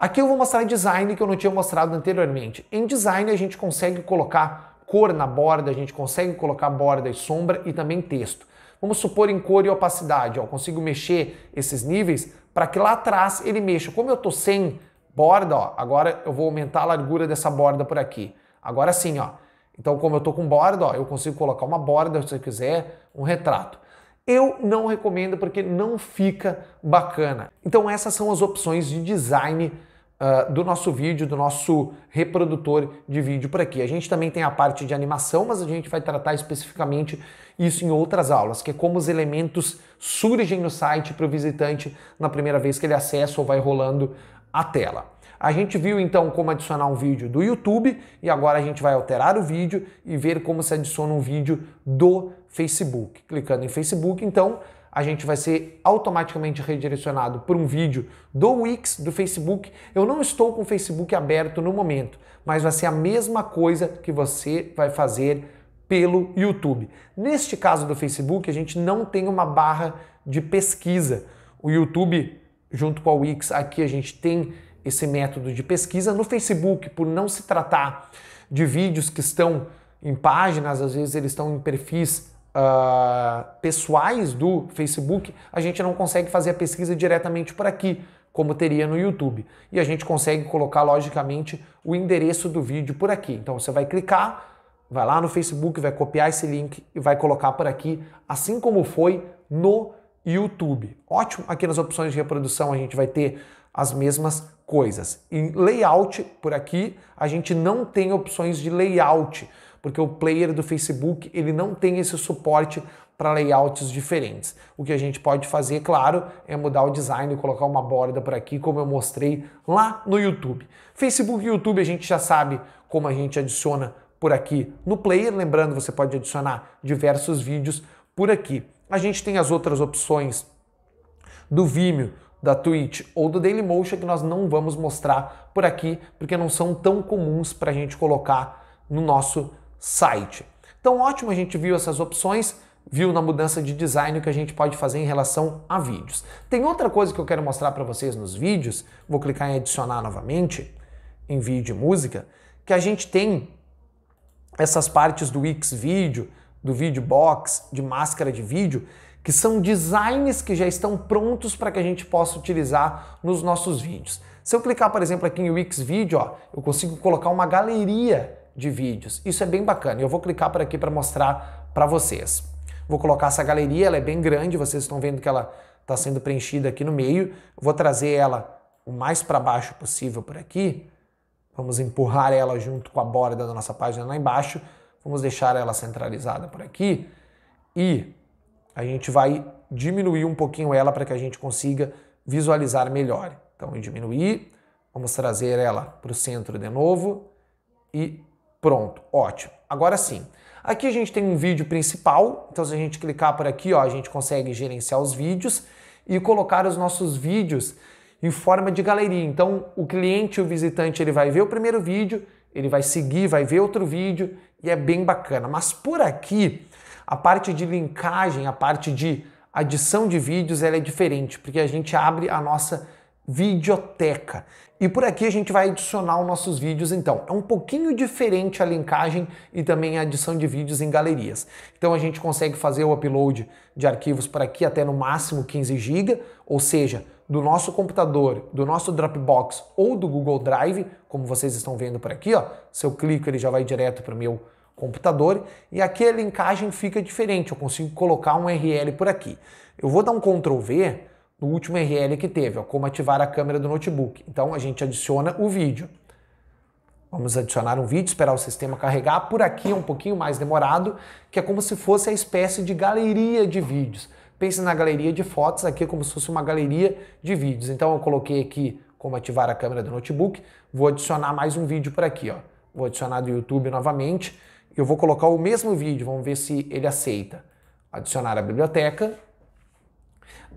Aqui eu vou mostrar design que eu não tinha mostrado anteriormente. Em design a gente consegue colocar cor na borda, a gente consegue colocar borda e sombra e também texto. Vamos supor em cor e opacidade, ó, eu consigo mexer esses níveis para que lá atrás ele mexa. Como eu estou sem borda, ó, agora eu vou aumentar a largura dessa borda por aqui. Agora sim, ó. Então, como eu estou com borda, ó, eu consigo colocar uma borda se eu quiser, um retrato. Eu não recomendo porque não fica bacana. Então, essas são as opções de design uh, do nosso vídeo, do nosso reprodutor de vídeo por aqui. A gente também tem a parte de animação, mas a gente vai tratar especificamente isso em outras aulas, que é como os elementos surgem no site para o visitante na primeira vez que ele acessa ou vai rolando a tela. A gente viu então como adicionar um vídeo do YouTube e agora a gente vai alterar o vídeo e ver como se adiciona um vídeo do Facebook. Clicando em Facebook, então a gente vai ser automaticamente redirecionado para um vídeo do Wix do Facebook. Eu não estou com o Facebook aberto no momento, mas vai ser a mesma coisa que você vai fazer pelo YouTube. Neste caso do Facebook, a gente não tem uma barra de pesquisa. O YouTube, junto com a Wix, aqui a gente tem esse método de pesquisa. No Facebook, por não se tratar de vídeos que estão em páginas, às vezes eles estão em perfis uh, pessoais do Facebook, a gente não consegue fazer a pesquisa diretamente por aqui, como teria no YouTube. E a gente consegue colocar, logicamente, o endereço do vídeo por aqui. Então você vai clicar, vai lá no Facebook, vai copiar esse link e vai colocar por aqui, assim como foi no YouTube. Ótimo, aqui nas opções de reprodução a gente vai ter as mesmas coisas. Em layout, por aqui, a gente não tem opções de layout porque o player do Facebook ele não tem esse suporte para layouts diferentes. O que a gente pode fazer, claro, é mudar o design e colocar uma borda por aqui, como eu mostrei lá no YouTube. Facebook e YouTube a gente já sabe como a gente adiciona por aqui no player. Lembrando, você pode adicionar diversos vídeos por aqui. A gente tem as outras opções do Vimeo, da Twitch ou do Dailymotion que nós não vamos mostrar por aqui, porque não são tão comuns para a gente colocar no nosso site. Então, ótimo, a gente viu essas opções, viu na mudança de design que a gente pode fazer em relação a vídeos. Tem outra coisa que eu quero mostrar para vocês nos vídeos, vou clicar em adicionar novamente, em vídeo e música, que a gente tem essas partes do Wix vídeo, do vídeo box, de máscara de vídeo, que são designs que já estão prontos para que a gente possa utilizar nos nossos vídeos. Se eu clicar, por exemplo, aqui em Wix Video, ó, eu consigo colocar uma galeria de vídeos. Isso é bem bacana. Eu vou clicar por aqui para mostrar para vocês. Vou colocar essa galeria, ela é bem grande, vocês estão vendo que ela está sendo preenchida aqui no meio. Vou trazer ela o mais para baixo possível por aqui. Vamos empurrar ela junto com a borda da nossa página lá embaixo. Vamos deixar ela centralizada por aqui. E a gente vai diminuir um pouquinho ela para que a gente consiga visualizar melhor. Então, diminuir, vamos trazer ela para o centro de novo e Pronto, ótimo. Agora sim. Aqui a gente tem um vídeo principal, então se a gente clicar por aqui, ó, a gente consegue gerenciar os vídeos e colocar os nossos vídeos em forma de galeria. Então, o cliente, o visitante, ele vai ver o primeiro vídeo, ele vai seguir, vai ver outro vídeo e é bem bacana. Mas por aqui, a parte de linkagem, a parte de adição de vídeos, ela é diferente, porque a gente abre a nossa videoteca. E por aqui a gente vai adicionar os nossos vídeos então. É um pouquinho diferente a linkagem e também a adição de vídeos em galerias. Então a gente consegue fazer o upload de arquivos por aqui até no máximo 15 GB, ou seja, do nosso computador, do nosso Dropbox ou do Google Drive, como vocês estão vendo por aqui, ó. Se eu clico ele já vai direto para o meu computador e aqui a linkagem fica diferente, eu consigo colocar um URL por aqui. Eu vou dar um Ctrl V no último RL que teve, ó, como ativar a câmera do notebook. Então a gente adiciona o vídeo. Vamos adicionar um vídeo, esperar o sistema carregar. Por aqui é um pouquinho mais demorado, que é como se fosse a espécie de galeria de vídeos. Pense na galeria de fotos aqui é como se fosse uma galeria de vídeos. Então eu coloquei aqui como ativar a câmera do notebook. Vou adicionar mais um vídeo por aqui, ó. Vou adicionar do YouTube novamente. Eu vou colocar o mesmo vídeo, vamos ver se ele aceita. Adicionar a biblioteca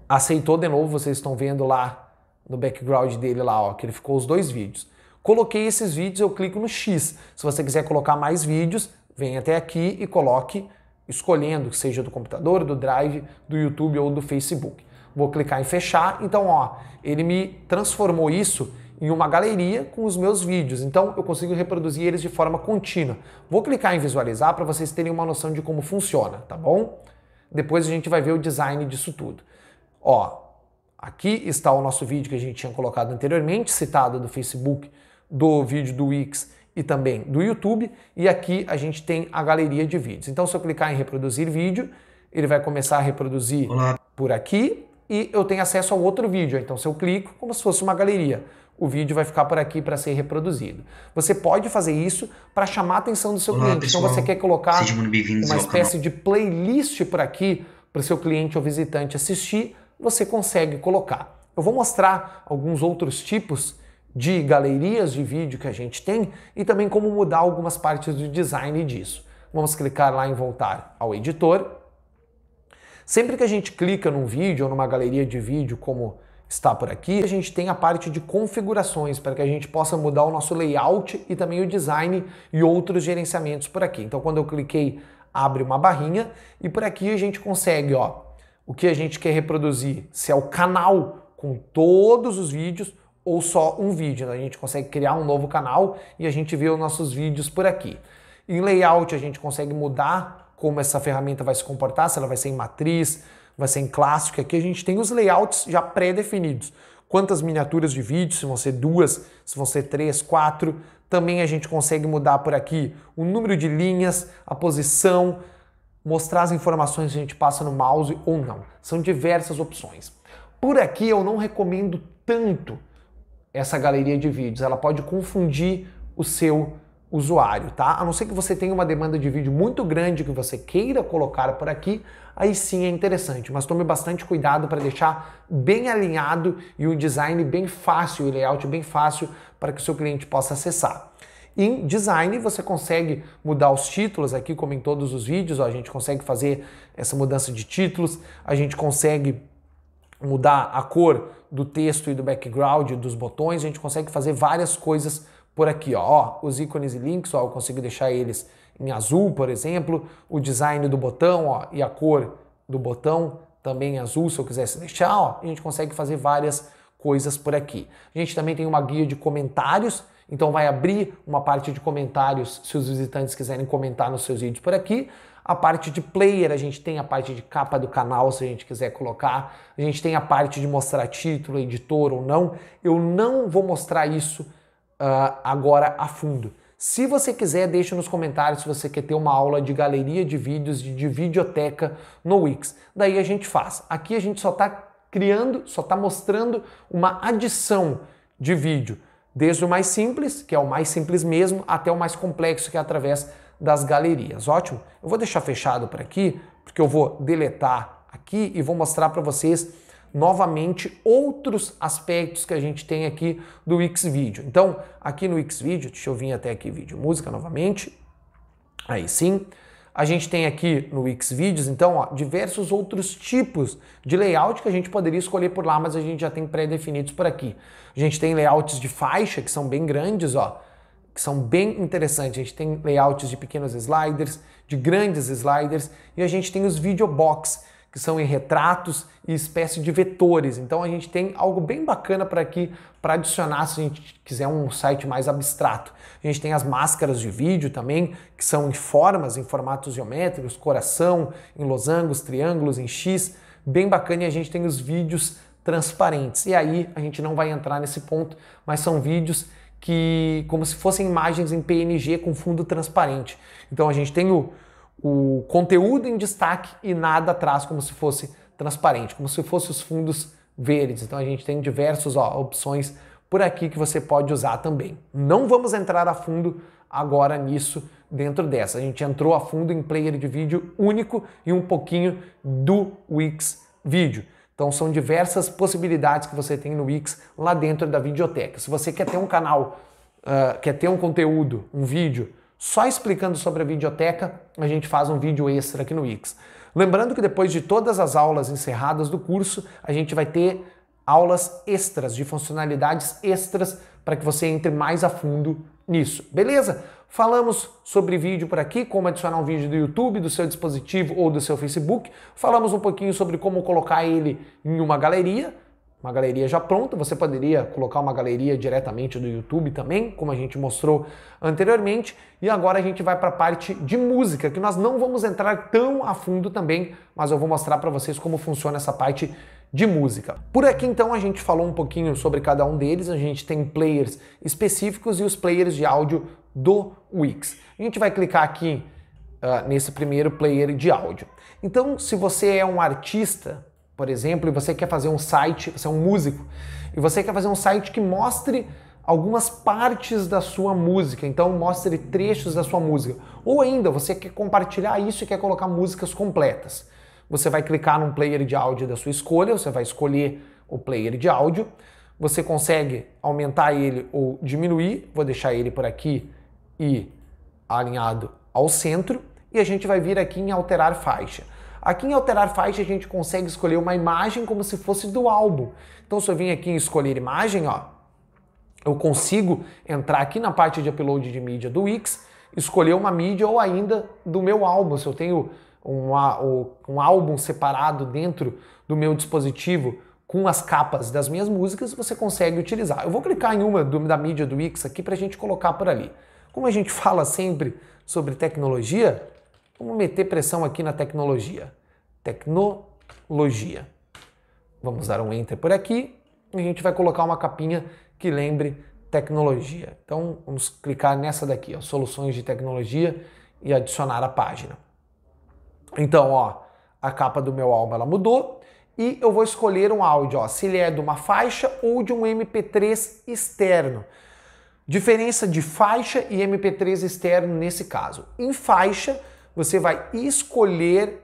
aceitou de novo, vocês estão vendo lá no background dele lá, ó, que ele ficou os dois vídeos. Coloquei esses vídeos, eu clico no X. Se você quiser colocar mais vídeos, vem até aqui e coloque escolhendo, que seja do computador, do Drive, do YouTube ou do Facebook. Vou clicar em fechar, então ó, ele me transformou isso em uma galeria com os meus vídeos. Então eu consigo reproduzir eles de forma contínua. Vou clicar em visualizar para vocês terem uma noção de como funciona, tá bom? Depois a gente vai ver o design disso tudo. Ó, aqui está o nosso vídeo que a gente tinha colocado anteriormente, citado do Facebook, do vídeo do Wix e também do YouTube, e aqui a gente tem a galeria de vídeos. Então, se eu clicar em reproduzir vídeo, ele vai começar a reproduzir Olá. por aqui e eu tenho acesso ao outro vídeo. Então, se eu clico, como se fosse uma galeria, o vídeo vai ficar por aqui para ser reproduzido. Você pode fazer isso para chamar a atenção do seu Olá, cliente. Então, pessoal. Então, você quer colocar uma espécie de playlist por aqui para o seu cliente ou visitante assistir você consegue colocar. Eu vou mostrar alguns outros tipos de galerias de vídeo que a gente tem e também como mudar algumas partes do design disso. Vamos clicar lá em voltar ao editor. Sempre que a gente clica num vídeo ou numa galeria de vídeo como está por aqui, a gente tem a parte de configurações para que a gente possa mudar o nosso layout e também o design e outros gerenciamentos por aqui. Então quando eu cliquei, abre uma barrinha e por aqui a gente consegue, ó, o que a gente quer reproduzir, se é o canal com todos os vídeos ou só um vídeo. A gente consegue criar um novo canal e a gente vê os nossos vídeos por aqui. Em layout a gente consegue mudar como essa ferramenta vai se comportar, se ela vai ser em matriz, vai ser em clássico. Aqui a gente tem os layouts já pré-definidos. Quantas miniaturas de vídeo, se vão ser duas, se vão ser três, quatro. Também a gente consegue mudar por aqui o número de linhas, a posição, mostrar as informações que a gente passa no mouse ou não. São diversas opções. Por aqui eu não recomendo tanto essa galeria de vídeos, ela pode confundir o seu usuário, tá? A não ser que você tenha uma demanda de vídeo muito grande que você queira colocar por aqui, aí sim é interessante, mas tome bastante cuidado para deixar bem alinhado e o design bem fácil, o layout bem fácil para que o seu cliente possa acessar. Em design, você consegue mudar os títulos aqui, como em todos os vídeos, ó, a gente consegue fazer essa mudança de títulos, a gente consegue mudar a cor do texto e do background, dos botões, a gente consegue fazer várias coisas por aqui, ó, ó os ícones e links, ó, eu consigo deixar eles em azul, por exemplo, o design do botão, ó, e a cor do botão também em azul, se eu quisesse deixar, ó, a gente consegue fazer várias coisas coisas por aqui. A gente também tem uma guia de comentários, então vai abrir uma parte de comentários se os visitantes quiserem comentar nos seus vídeos por aqui. A parte de player, a gente tem a parte de capa do canal, se a gente quiser colocar. A gente tem a parte de mostrar título, editor ou não. Eu não vou mostrar isso uh, agora a fundo. Se você quiser, deixa nos comentários se você quer ter uma aula de galeria de vídeos, de, videoteca no Wix. Daí a gente faz. Aqui a gente só está criando, só está mostrando uma adição de vídeo, desde o mais simples, que é o mais simples mesmo, até o mais complexo, que é através das galerias. Ótimo? Eu vou deixar fechado por aqui, porque eu vou deletar aqui e vou mostrar para vocês novamente outros aspectos que a gente tem aqui do Xvideo. Então, aqui no Xvideo, deixa eu vir até aqui vídeo música novamente. Aí sim, a gente tem aqui no Xvideos, então, ó, diversos outros tipos de layout que a gente poderia escolher por lá, mas a gente já tem pré-definidos por aqui. A gente tem layouts de faixa, que são bem grandes, ó, que são bem interessantes. A gente tem layouts de pequenos sliders, de grandes sliders, e a gente tem os video boxes que são em retratos e espécie de vetores. Então a gente tem algo bem bacana para aqui para adicionar se a gente quiser um site mais abstrato. A gente tem as máscaras de vídeo também, que são em formas, em formatos geométricos, coração, em losangos, triângulos, em X, bem bacana e a gente tem os vídeos transparentes. E aí a gente não vai entrar nesse ponto, mas são vídeos que como se fossem imagens em PNG com fundo transparente. Então a gente tem o o conteúdo em destaque e nada atrás, como se fosse transparente, como se fossem os fundos verdes. Então a gente tem diversas opções por aqui que você pode usar também. Não vamos entrar a fundo agora nisso dentro dessa. A gente entrou a fundo em player de vídeo único e um pouquinho do Wix vídeo. Então são diversas possibilidades que você tem no Wix lá dentro da videoteca. Se você quer ter um canal, uh, quer ter um conteúdo, um vídeo só explicando sobre a videoteca, a gente faz um vídeo extra aqui no Wix. Lembrando que depois de todas as aulas encerradas do curso, a gente vai ter aulas extras, de funcionalidades extras, para que você entre mais a fundo nisso, beleza? Falamos sobre vídeo por aqui, como adicionar um vídeo do YouTube, do seu dispositivo ou do seu Facebook. Falamos um pouquinho sobre como colocar ele em uma galeria uma galeria já pronta. Você poderia colocar uma galeria diretamente do YouTube também, como a gente mostrou anteriormente. E agora a gente vai para a parte de música, que nós não vamos entrar tão a fundo também, mas eu vou mostrar para vocês como funciona essa parte de música. Por aqui então a gente falou um pouquinho sobre cada um deles. A gente tem players específicos e os players de áudio do Wix. A gente vai clicar aqui uh, nesse primeiro player de áudio. Então, se você é um artista por exemplo, e você quer fazer um site, você é um músico, e você quer fazer um site que mostre algumas partes da sua música, então mostre trechos da sua música. Ou ainda, você quer compartilhar isso e quer colocar músicas completas. Você vai clicar num player de áudio da sua escolha, você vai escolher o player de áudio, você consegue aumentar ele ou diminuir, vou deixar ele por aqui e alinhado ao centro, e a gente vai vir aqui em alterar faixa. Aqui em alterar faixa a gente consegue escolher uma imagem como se fosse do álbum. Então se eu vim aqui em escolher imagem, ó, eu consigo entrar aqui na parte de upload de mídia do Wix, escolher uma mídia ou ainda do meu álbum. Se eu tenho um álbum separado dentro do meu dispositivo com as capas das minhas músicas, você consegue utilizar. Eu vou clicar em uma do, da mídia do Wix aqui para a gente colocar por ali. Como a gente fala sempre sobre tecnologia, Vamos meter pressão aqui na tecnologia. Tecnologia. Vamos dar um enter por aqui e a gente vai colocar uma capinha que lembre tecnologia. Então vamos clicar nessa daqui, ó, soluções de tecnologia e adicionar a página. Então, ó, a capa do meu álbum ela mudou e eu vou escolher um áudio, ó, se ele é de uma faixa ou de um MP3 externo. Diferença de faixa e MP3 externo nesse caso. Em faixa, você vai escolher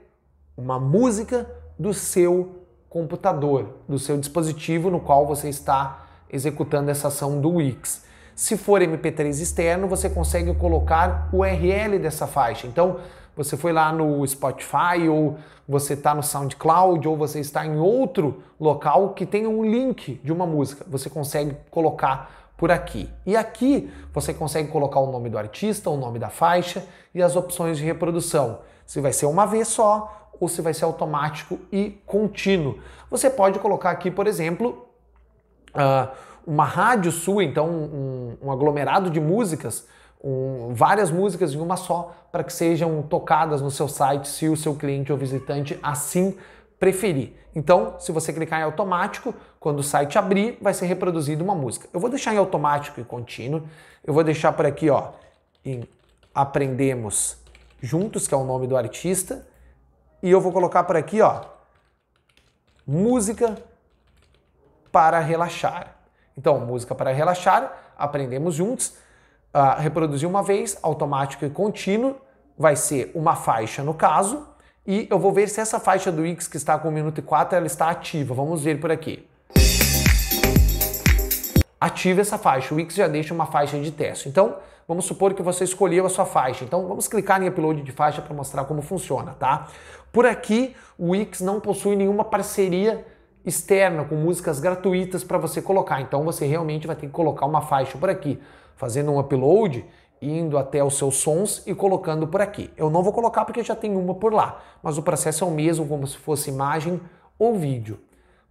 uma música do seu computador, do seu dispositivo no qual você está executando essa ação do Wix. Se for MP3 externo, você consegue colocar o URL dessa faixa. Então, você foi lá no Spotify, ou você está no SoundCloud, ou você está em outro local que tem um link de uma música. Você consegue colocar por aqui. E aqui você consegue colocar o nome do artista, o nome da faixa e as opções de reprodução. Se vai ser uma vez só ou se vai ser automático e contínuo. Você pode colocar aqui, por exemplo, ah, uma rádio sua, então um, aglomerado de músicas várias músicas em uma só para que sejam tocadas no seu site se o seu cliente ou visitante assim preferir. Então, se você clicar em automático, quando o site abrir, vai ser reproduzida uma música. Eu vou deixar em automático e contínuo. Eu vou deixar por aqui, ó, em aprendemos juntos, que é o nome do artista, e eu vou colocar por aqui, ó, música para relaxar. Então, música para relaxar, aprendemos juntos, uh, ah, reproduzir uma vez, automático e contínuo, vai ser uma faixa no caso, e eu vou ver se essa faixa do X que está com 1 minuto e 4 ela está ativa. Vamos ver por aqui. Ative essa faixa, o X já deixa uma faixa de teste. Então, vamos supor que você escolheu a sua faixa. Então, vamos clicar em upload de faixa para mostrar como funciona, tá? Por aqui, o X não possui nenhuma parceria externa com músicas gratuitas para você colocar. Então, você realmente vai ter que colocar uma faixa por aqui. Fazendo um upload, indo até os seus sons e colocando por aqui. Eu não vou colocar porque já tem uma por lá, mas o processo é o mesmo, como se fosse imagem ou vídeo.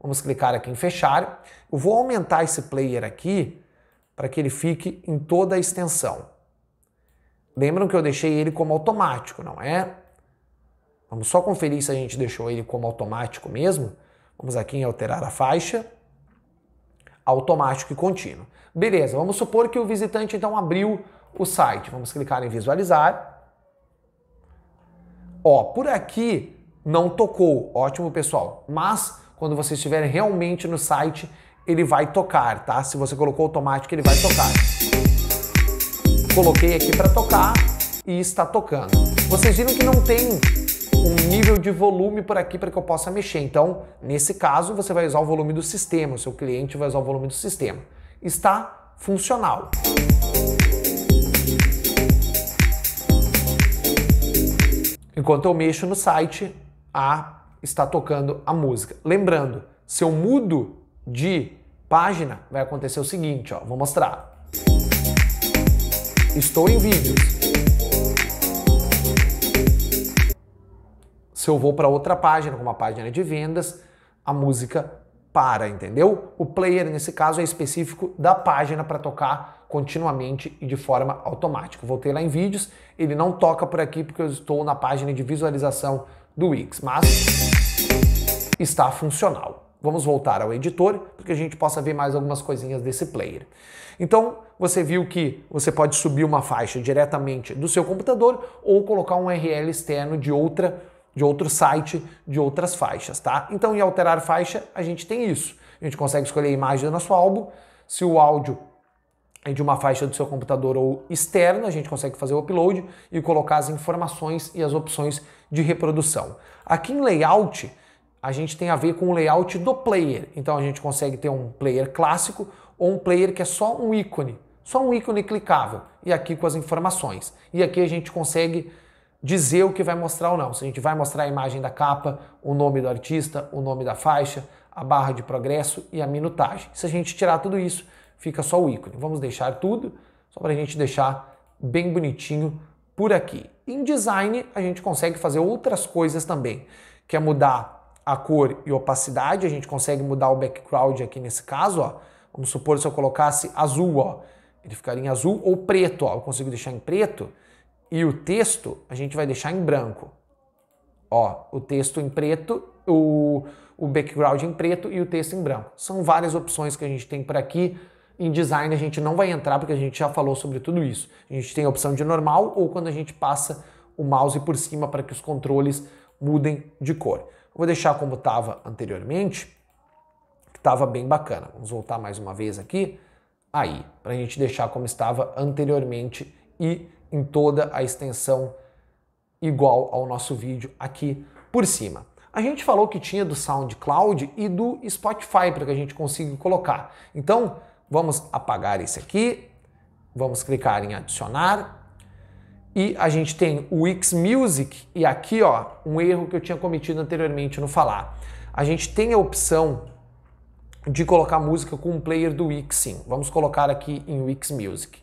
Vamos clicar aqui em fechar. Eu vou aumentar esse player aqui para que ele fique em toda a extensão. Lembram que eu deixei ele como automático, não é? Vamos só conferir se a gente deixou ele como automático mesmo. Vamos aqui em alterar a faixa. Automático e contínuo. Beleza, vamos supor que o visitante então abriu o site. Vamos clicar em visualizar. Ó, por aqui não tocou. Ótimo, pessoal. Mas quando você estiver realmente no site, ele vai tocar, tá? Se você colocou automático, ele vai tocar. Coloquei aqui para tocar e está tocando. Vocês viram que não tem um nível de volume por aqui para que eu possa mexer. Então, nesse caso, você vai usar o volume do sistema, o seu cliente vai usar o volume do sistema. Está funcional. Enquanto eu mexo no site, a está tocando a música. Lembrando, se eu mudo de página, vai acontecer o seguinte, ó, vou mostrar. Estou em vídeos. Se eu vou para outra página, como a página de vendas, a música para, entendeu? O player nesse caso é específico da página para tocar continuamente e de forma automática. Voltei lá em vídeos, ele não toca por aqui porque eu estou na página de visualização do Wix, mas está funcional. Vamos voltar ao editor para que a gente possa ver mais algumas coisinhas desse player. Então, você viu que você pode subir uma faixa diretamente do seu computador ou colocar um URL externo de outra de outro site, de outras faixas, tá? Então, em alterar faixa, a gente tem isso. A gente consegue escolher a imagem do nosso álbum, se o áudio de uma faixa do seu computador ou externa, a gente consegue fazer o upload e colocar as informações e as opções de reprodução. Aqui em layout, a gente tem a ver com o layout do player. Então a gente consegue ter um player clássico ou um player que é só um ícone, só um ícone clicável. E aqui com as informações. E aqui a gente consegue dizer o que vai mostrar ou não. Se a gente vai mostrar a imagem da capa, o nome do artista, o nome da faixa, a barra de progresso e a minutagem. Se a gente tirar tudo isso, fica só o ícone. Vamos deixar tudo, só para a gente deixar bem bonitinho por aqui. Em design, a gente consegue fazer outras coisas também, que é mudar a cor e opacidade, a gente consegue mudar o background aqui nesse caso, ó. Vamos supor se eu colocasse azul, ó, ele ficaria em azul ou preto, ó, eu consigo deixar em preto e o texto a gente vai deixar em branco. Ó, o texto em preto, o, o background em preto e o texto em branco. São várias opções que a gente tem por aqui. Em design a gente não vai entrar porque a gente já falou sobre tudo isso. A gente tem a opção de normal ou quando a gente passa o mouse por cima para que os controles mudem de cor. Vou deixar como estava anteriormente, que estava bem bacana. Vamos voltar mais uma vez aqui. Aí, para a gente deixar como estava anteriormente e em toda a extensão igual ao nosso vídeo aqui por cima. A gente falou que tinha do SoundCloud e do Spotify para que a gente consiga colocar. Então, Vamos apagar esse aqui, vamos clicar em adicionar e a gente tem o Wix Music e aqui ó, um erro que eu tinha cometido anteriormente no falar. A gente tem a opção de colocar música com um player do Wix, sim. Vamos colocar aqui em Wix Music.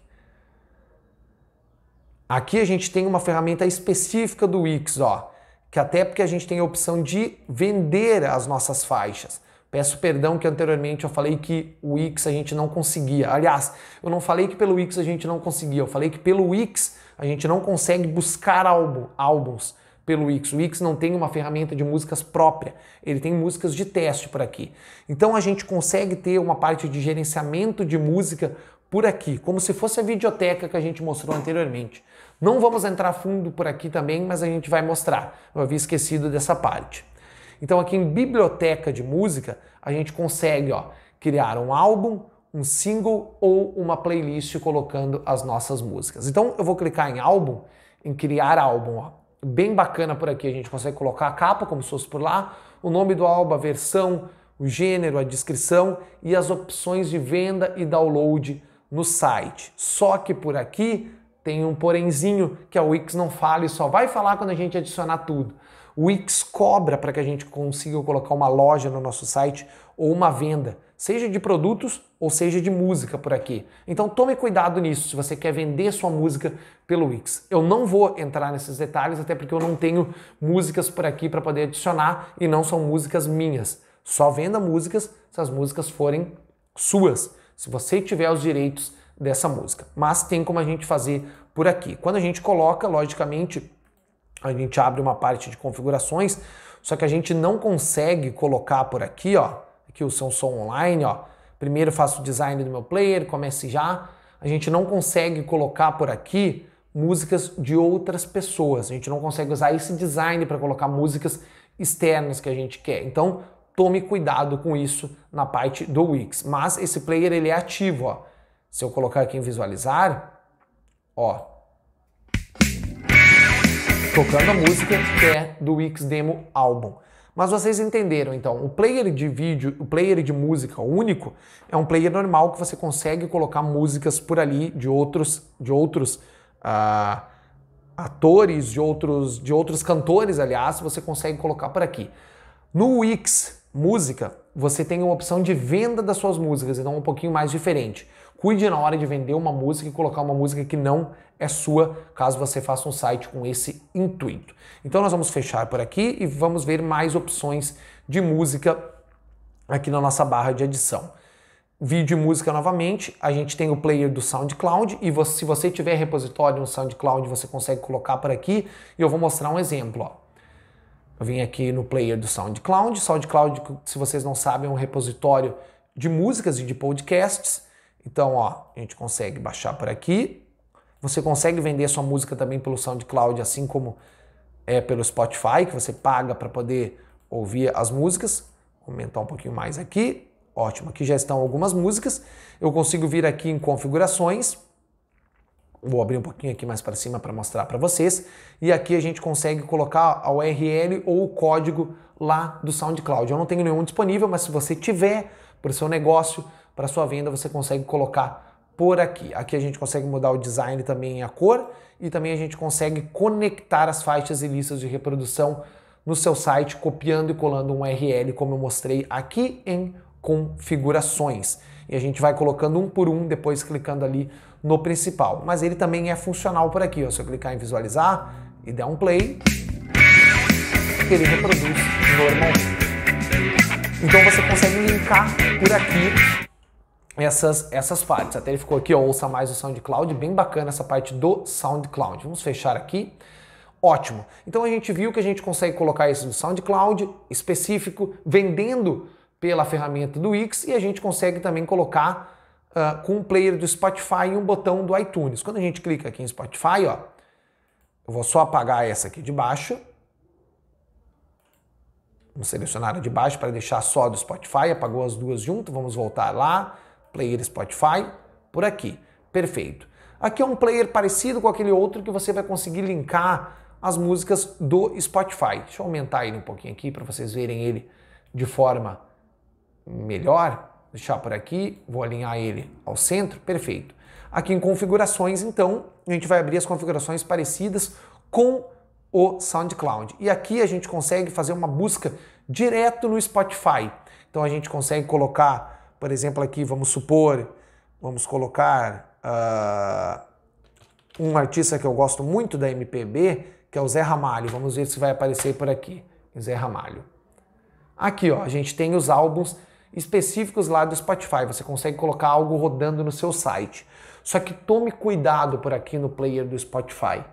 Aqui a gente tem uma ferramenta específica do Wix, ó, que até porque a gente tem a opção de vender as nossas faixas. Peço perdão que anteriormente eu falei que o Wix a gente não conseguia. Aliás, eu não falei que pelo Wix a gente não conseguia, eu falei que pelo Wix a gente não consegue buscar álbum, álbuns pelo Wix. O Wix não tem uma ferramenta de músicas própria, ele tem músicas de teste por aqui. Então a gente consegue ter uma parte de gerenciamento de música por aqui, como se fosse a videoteca que a gente mostrou anteriormente. Não vamos entrar fundo por aqui também, mas a gente vai mostrar. Eu havia esquecido dessa parte. Então aqui em biblioteca de música, a gente consegue ó, criar um álbum, um single ou uma playlist colocando as nossas músicas. Então eu vou clicar em álbum, em criar álbum, ó. Bem bacana por aqui, a gente consegue colocar a capa como se fosse por lá, o nome do álbum, a versão, o gênero, a descrição e as opções de venda e download no site. Só que por aqui tem um porenzinho que a Wix não fala e só vai falar quando a gente adicionar tudo. O Wix cobra para que a gente consiga colocar uma loja no nosso site ou uma venda, seja de produtos ou seja de música por aqui. Então tome cuidado nisso se você quer vender sua música pelo Wix. Eu não vou entrar nesses detalhes, até porque eu não tenho músicas por aqui para poder adicionar e não são músicas minhas. Só venda músicas se as músicas forem suas, se você tiver os direitos dessa música. Mas tem como a gente fazer por aqui. Quando a gente coloca, logicamente, a gente abre uma parte de configurações, só que a gente não consegue colocar por aqui, ó, aqui o som Online, ó, primeiro faço o design do meu player, comece já, a gente não consegue colocar por aqui músicas de outras pessoas, a gente não consegue usar esse design para colocar músicas externas que a gente quer, então tome cuidado com isso na parte do Wix, mas esse player ele é ativo, ó, se eu colocar aqui em visualizar, ó, tocando a música que é do Wix Demo Album. Mas vocês entenderam então, o player de vídeo, o player de música único é um player normal que você consegue colocar músicas por ali de outros, de outros uh, atores, de outros, de outros cantores, aliás, você consegue colocar por aqui. No Wix Música, você tem uma opção de venda das suas músicas, então é um pouquinho mais diferente. Cuide na hora de vender uma música e colocar uma música que não é sua, caso você faça um site com esse intuito. Então nós vamos fechar por aqui e vamos ver mais opções de música aqui na nossa barra de adição. Vídeo e música novamente, a gente tem o player do SoundCloud e você, se você tiver repositório no SoundCloud, você consegue colocar por aqui e eu vou mostrar um exemplo. Ó. Eu vim aqui no player do SoundCloud. SoundCloud, se vocês não sabem, é um repositório de músicas e de podcasts. Então, ó, a gente consegue baixar por aqui. Você consegue vender sua música também pelo SoundCloud, assim como é pelo Spotify, que você paga para poder ouvir as músicas. Vou aumentar um pouquinho mais aqui. Ótimo, aqui já estão algumas músicas. Eu consigo vir aqui em configurações. Vou abrir um pouquinho aqui mais para cima para mostrar para vocês. E aqui a gente consegue colocar a URL ou o código lá do SoundCloud. Eu não tenho nenhum disponível, mas se você tiver para o seu negócio, para sua venda, você consegue colocar por aqui. Aqui a gente consegue mudar o design também, a cor, e também a gente consegue conectar as faixas e listas de reprodução no seu site, copiando e colando um URL, como eu mostrei aqui em configurações. E a gente vai colocando um por um, depois clicando ali no principal. Mas ele também é funcional por aqui. Ó. Se eu clicar em visualizar e der um play, ele reproduz normalmente. Então você consegue linkar por aqui essas, essas partes. Até ele ficou aqui, ó, ouça mais o SoundCloud, bem bacana essa parte do SoundCloud. Vamos fechar aqui. Ótimo. Então a gente viu que a gente consegue colocar isso no SoundCloud específico, vendendo pela ferramenta do Wix e a gente consegue também colocar uh, com um player do Spotify e um botão do iTunes. Quando a gente clica aqui em Spotify, ó, eu vou só apagar essa aqui de baixo. Vamos selecionar a de baixo para deixar só do Spotify, apagou as duas juntas, vamos voltar lá player Spotify, por aqui. Perfeito. Aqui é um player parecido com aquele outro que você vai conseguir linkar as músicas do Spotify. Deixa eu aumentar ele um pouquinho aqui para vocês verem ele de forma melhor. Deixar por aqui, vou alinhar ele ao centro, perfeito. Aqui em configurações, então, a gente vai abrir as configurações parecidas com o SoundCloud. E aqui a gente consegue fazer uma busca direto no Spotify. Então a gente consegue colocar por exemplo, aqui vamos supor, vamos colocar uh, um artista que eu gosto muito da MPB, que é o Zé Ramalho. Vamos ver se vai aparecer por aqui. Zé Ramalho. Aqui, ó, a gente tem os álbuns específicos lá do Spotify. Você consegue colocar algo rodando no seu site. Só que tome cuidado por aqui no player do Spotify.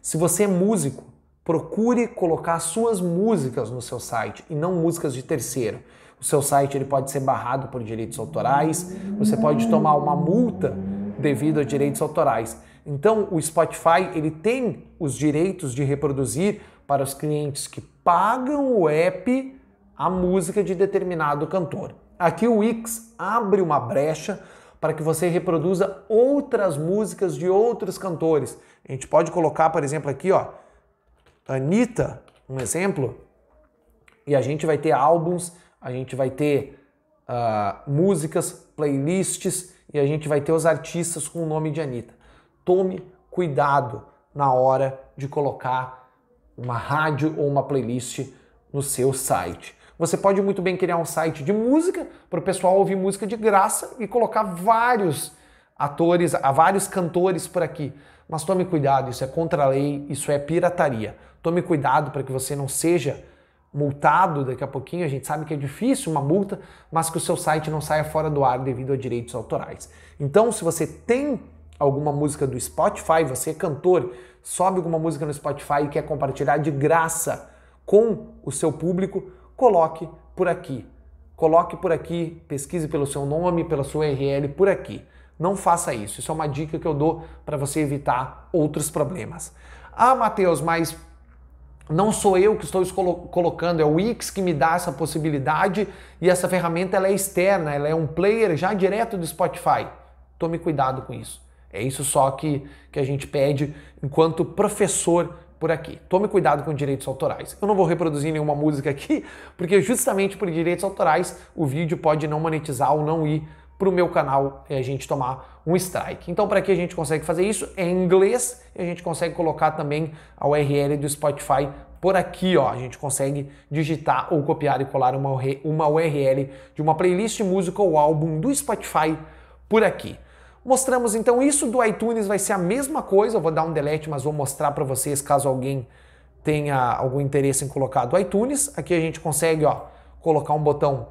Se você é músico, procure colocar suas músicas no seu site e não músicas de terceiro o seu site ele pode ser barrado por direitos autorais, você pode tomar uma multa devido a direitos autorais. Então, o Spotify ele tem os direitos de reproduzir para os clientes que pagam o app a música de determinado cantor. Aqui o Wix abre uma brecha para que você reproduza outras músicas de outros cantores. A gente pode colocar, por exemplo, aqui, ó, Anitta, um exemplo, e a gente vai ter álbuns a gente vai ter uh, músicas, playlists e a gente vai ter os artistas com o nome de Anitta. Tome cuidado na hora de colocar uma rádio ou uma playlist no seu site. Você pode muito bem criar um site de música para o pessoal ouvir música de graça e colocar vários atores, a vários cantores por aqui. Mas tome cuidado, isso é contra a lei, isso é pirataria. Tome cuidado para que você não seja multado daqui a pouquinho, a gente sabe que é difícil uma multa, mas que o seu site não saia fora do ar devido a direitos autorais. Então, se você tem alguma música do Spotify, você é cantor, sobe alguma música no Spotify e quer compartilhar de graça com o seu público, coloque por aqui. Coloque por aqui, pesquise pelo seu nome, pela sua URL por aqui. Não faça isso. Isso é uma dica que eu dou para você evitar outros problemas. Ah, Matheus, mas não sou eu que estou colocando, é o Wix que me dá essa possibilidade e essa ferramenta ela é externa, ela é um player já direto do Spotify. Tome cuidado com isso. É isso só que, que a gente pede enquanto professor por aqui. Tome cuidado com direitos autorais. Eu não vou reproduzir nenhuma música aqui, porque justamente por direitos autorais o vídeo pode não monetizar ou não ir para o meu canal é, a gente tomar um strike. Então, para que a gente consegue fazer isso? É em inglês e a gente consegue colocar também a URL do Spotify por aqui, ó. A gente consegue digitar ou copiar e colar uma, uma URL de uma playlist música ou álbum do Spotify por aqui. Mostramos então isso do iTunes, vai ser a mesma coisa. Eu vou dar um delete, mas vou mostrar para vocês caso alguém tenha algum interesse em colocar do iTunes. Aqui a gente consegue, ó, colocar um botão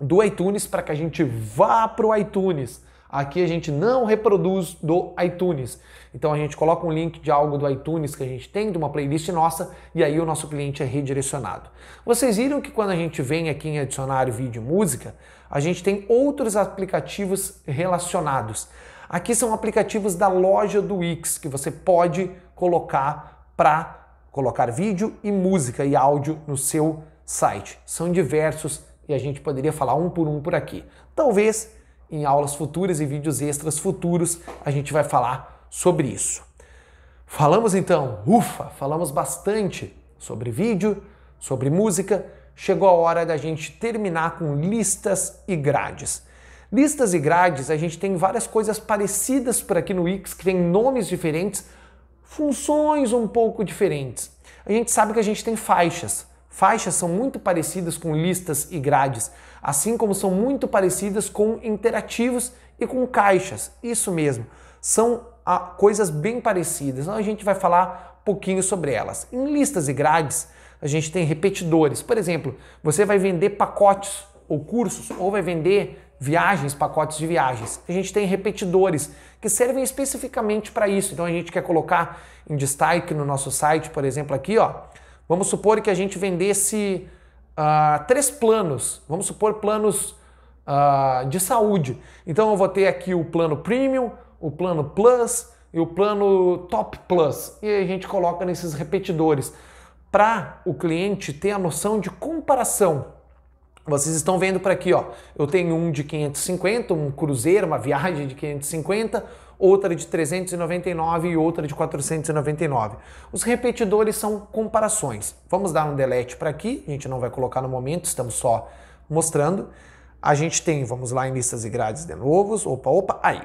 do iTunes para que a gente vá para o iTunes. Aqui a gente não reproduz do iTunes. Então a gente coloca um link de algo do iTunes que a gente tem, de uma playlist nossa, e aí o nosso cliente é redirecionado. Vocês viram que quando a gente vem aqui em adicionar vídeo e música, a gente tem outros aplicativos relacionados. Aqui são aplicativos da loja do Wix que você pode colocar para colocar vídeo e música e áudio no seu site. São diversos e a gente poderia falar um por um por aqui. Talvez em aulas futuras e vídeos extras futuros a gente vai falar sobre isso. Falamos então, ufa, falamos bastante sobre vídeo, sobre música. Chegou a hora da gente terminar com listas e grades. Listas e grades, a gente tem várias coisas parecidas por aqui no Wix, que tem nomes diferentes, funções um pouco diferentes. A gente sabe que a gente tem faixas. Faixas são muito parecidas com listas e grades, assim como são muito parecidas com interativos e com caixas. Isso mesmo, são ah, coisas bem parecidas. Então a gente vai falar um pouquinho sobre elas. Em listas e grades, a gente tem repetidores. Por exemplo, você vai vender pacotes ou cursos, ou vai vender viagens, pacotes de viagens. A gente tem repetidores que servem especificamente para isso. Então a gente quer colocar em destaque no nosso site, por exemplo, aqui, ó Vamos supor que a gente vendesse uh, três planos, vamos supor planos uh, de saúde. Então eu vou ter aqui o plano Premium, o plano Plus e o plano Top Plus. E a gente coloca nesses repetidores para o cliente ter a noção de comparação. Vocês estão vendo por aqui, ó. Eu tenho um de 550, um cruzeiro, uma viagem de 550, outra de 399 e outra de 499. Os repetidores são comparações. Vamos dar um delete para aqui, a gente não vai colocar no momento, estamos só mostrando. A gente tem, vamos lá em listas e grades de novos. opa, opa, aí.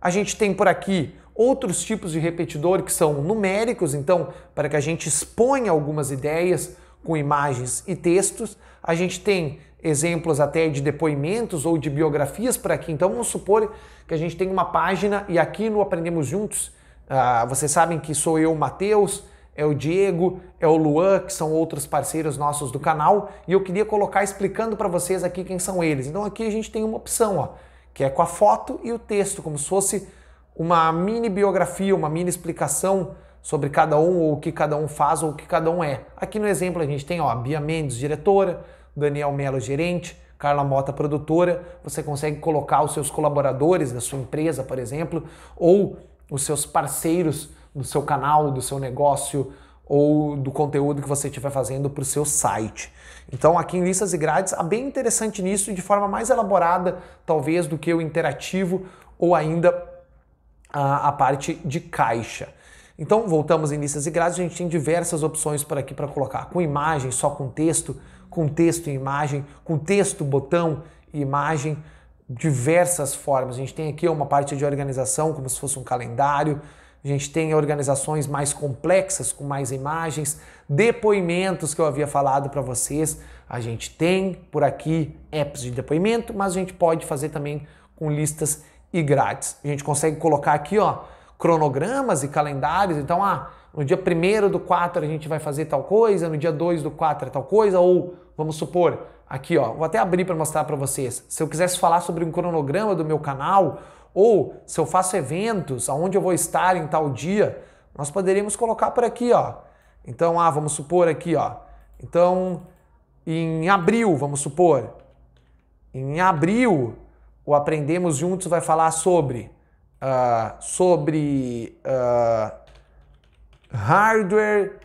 A gente tem por aqui outros tipos de repetidor que são numéricos, então, para que a gente exponha algumas ideias com imagens e textos. A gente tem exemplos até de depoimentos ou de biografias por aqui. Então vamos supor que a gente tem uma página e aqui no Aprendemos Juntos, uh, vocês sabem que sou eu, Matheus, é o Diego, é o Luan, que são outros parceiros nossos do canal, e eu queria colocar explicando para vocês aqui quem são eles. Então aqui a gente tem uma opção, ó, que é com a foto e o texto, como se fosse uma mini biografia, uma mini explicação sobre cada um, ou o que cada um faz, ou o que cada um é. Aqui no exemplo a gente tem ó, a Bia Mendes, diretora, Daniel Mello, gerente, Carla Mota, produtora. Você consegue colocar os seus colaboradores da sua empresa, por exemplo, ou os seus parceiros do seu canal, do seu negócio ou do conteúdo que você estiver fazendo para o seu site. Então, aqui em listas e grades, há bem interessante nisso, de forma mais elaborada, talvez, do que o interativo ou ainda a, a parte de caixa. Então, voltamos em listas e grades, a gente tem diversas opções por aqui para colocar, com imagem, só com texto, com texto e imagem, com texto, botão e imagem, diversas formas. A gente tem aqui uma parte de organização, como se fosse um calendário. A gente tem organizações mais complexas, com mais imagens, depoimentos que eu havia falado para vocês. A gente tem por aqui apps de depoimento, mas a gente pode fazer também com listas e grades. A gente consegue colocar aqui, ó, cronogramas e calendários. Então, ah, no dia 1 do 4 a gente vai fazer tal coisa, no dia 2 do 4 é tal coisa, ou vamos supor, aqui ó, vou até abrir para mostrar para vocês. Se eu quisesse falar sobre um cronograma do meu canal, ou se eu faço eventos, aonde eu vou estar em tal dia, nós poderíamos colocar por aqui ó. Então, ah, vamos supor aqui ó. Então, em abril, vamos supor, em abril, o Aprendemos Juntos vai falar sobre, uh, sobre uh, hardware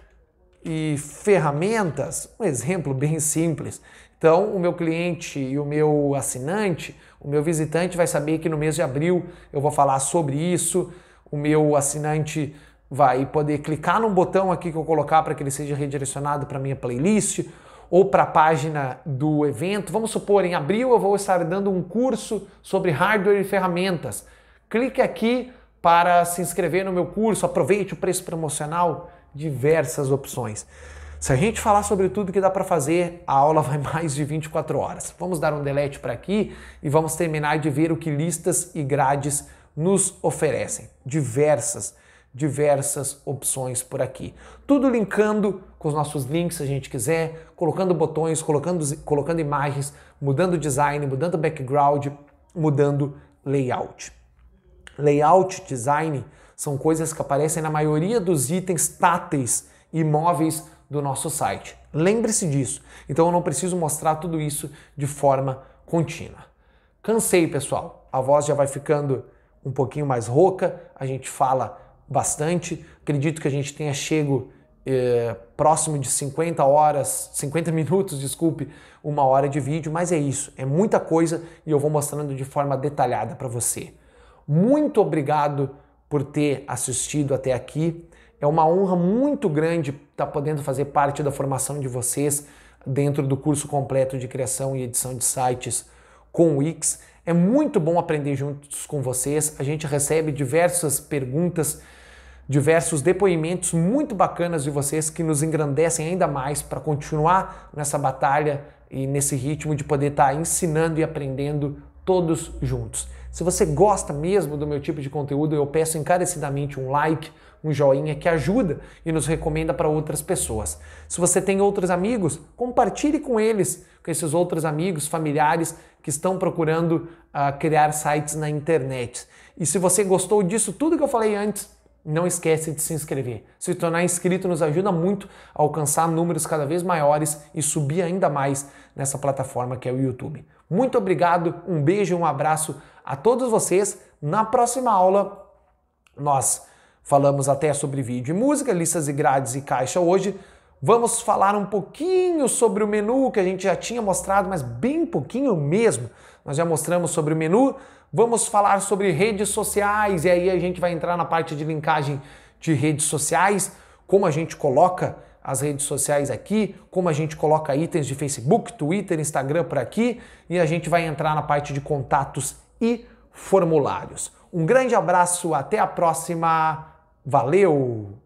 e ferramentas. Um exemplo bem simples. Então, o meu cliente e o meu assinante, o meu visitante vai saber que no mês de abril eu vou falar sobre isso. O meu assinante vai poder clicar num botão aqui que eu colocar para que ele seja redirecionado para minha playlist ou para a página do evento. Vamos supor, em abril eu vou estar dando um curso sobre hardware e ferramentas. Clique aqui para se inscrever no meu curso, aproveite o preço promocional, diversas opções. Se a gente falar sobre tudo que dá para fazer, a aula vai mais de 24 horas. Vamos dar um delete para aqui e vamos terminar de ver o que listas e grades nos oferecem. Diversas, diversas opções por aqui. Tudo linkando com os nossos links se a gente quiser, colocando botões, colocando, colocando imagens, mudando design, mudando background, mudando layout. Layout, design são coisas que aparecem na maioria dos itens táteis e móveis do nosso site. Lembre-se disso. Então eu não preciso mostrar tudo isso de forma contínua. Cansei, pessoal. A voz já vai ficando um pouquinho mais rouca, a gente fala bastante. Acredito que a gente tenha chego eh, próximo de 50 horas, 50 minutos, desculpe, uma hora de vídeo, mas é isso, é muita coisa e eu vou mostrando de forma detalhada para você. Muito obrigado por ter assistido até aqui. É uma honra muito grande estar podendo fazer parte da formação de vocês dentro do curso completo de criação e edição de sites com o Wix. É muito bom aprender juntos com vocês. A gente recebe diversas perguntas, diversos depoimentos muito bacanas de vocês que nos engrandecem ainda mais para continuar nessa batalha e nesse ritmo de poder estar ensinando e aprendendo todos juntos. Se você gosta mesmo do meu tipo de conteúdo, eu peço encarecidamente um like, um joinha que ajuda e nos recomenda para outras pessoas. Se você tem outros amigos, compartilhe com eles, com esses outros amigos, familiares que estão procurando uh, criar sites na internet. E se você gostou disso, tudo que eu falei antes, não esquece de se inscrever. Se tornar inscrito nos ajuda muito a alcançar números cada vez maiores e subir ainda mais nessa plataforma que é o YouTube. Muito obrigado, um beijo, um abraço a todos vocês. Na próxima aula, nós falamos até sobre vídeo e música, listas e grades e caixa hoje. Vamos falar um pouquinho sobre o menu que a gente já tinha mostrado, mas bem pouquinho mesmo. Nós já mostramos sobre o menu. Vamos falar sobre redes sociais e aí a gente vai entrar na parte de linkagem de redes sociais, como a gente coloca as redes sociais aqui, como a gente coloca itens de Facebook, Twitter, Instagram por aqui e a gente vai entrar na parte de contatos e formulários. Um grande abraço, até a próxima. Valeu!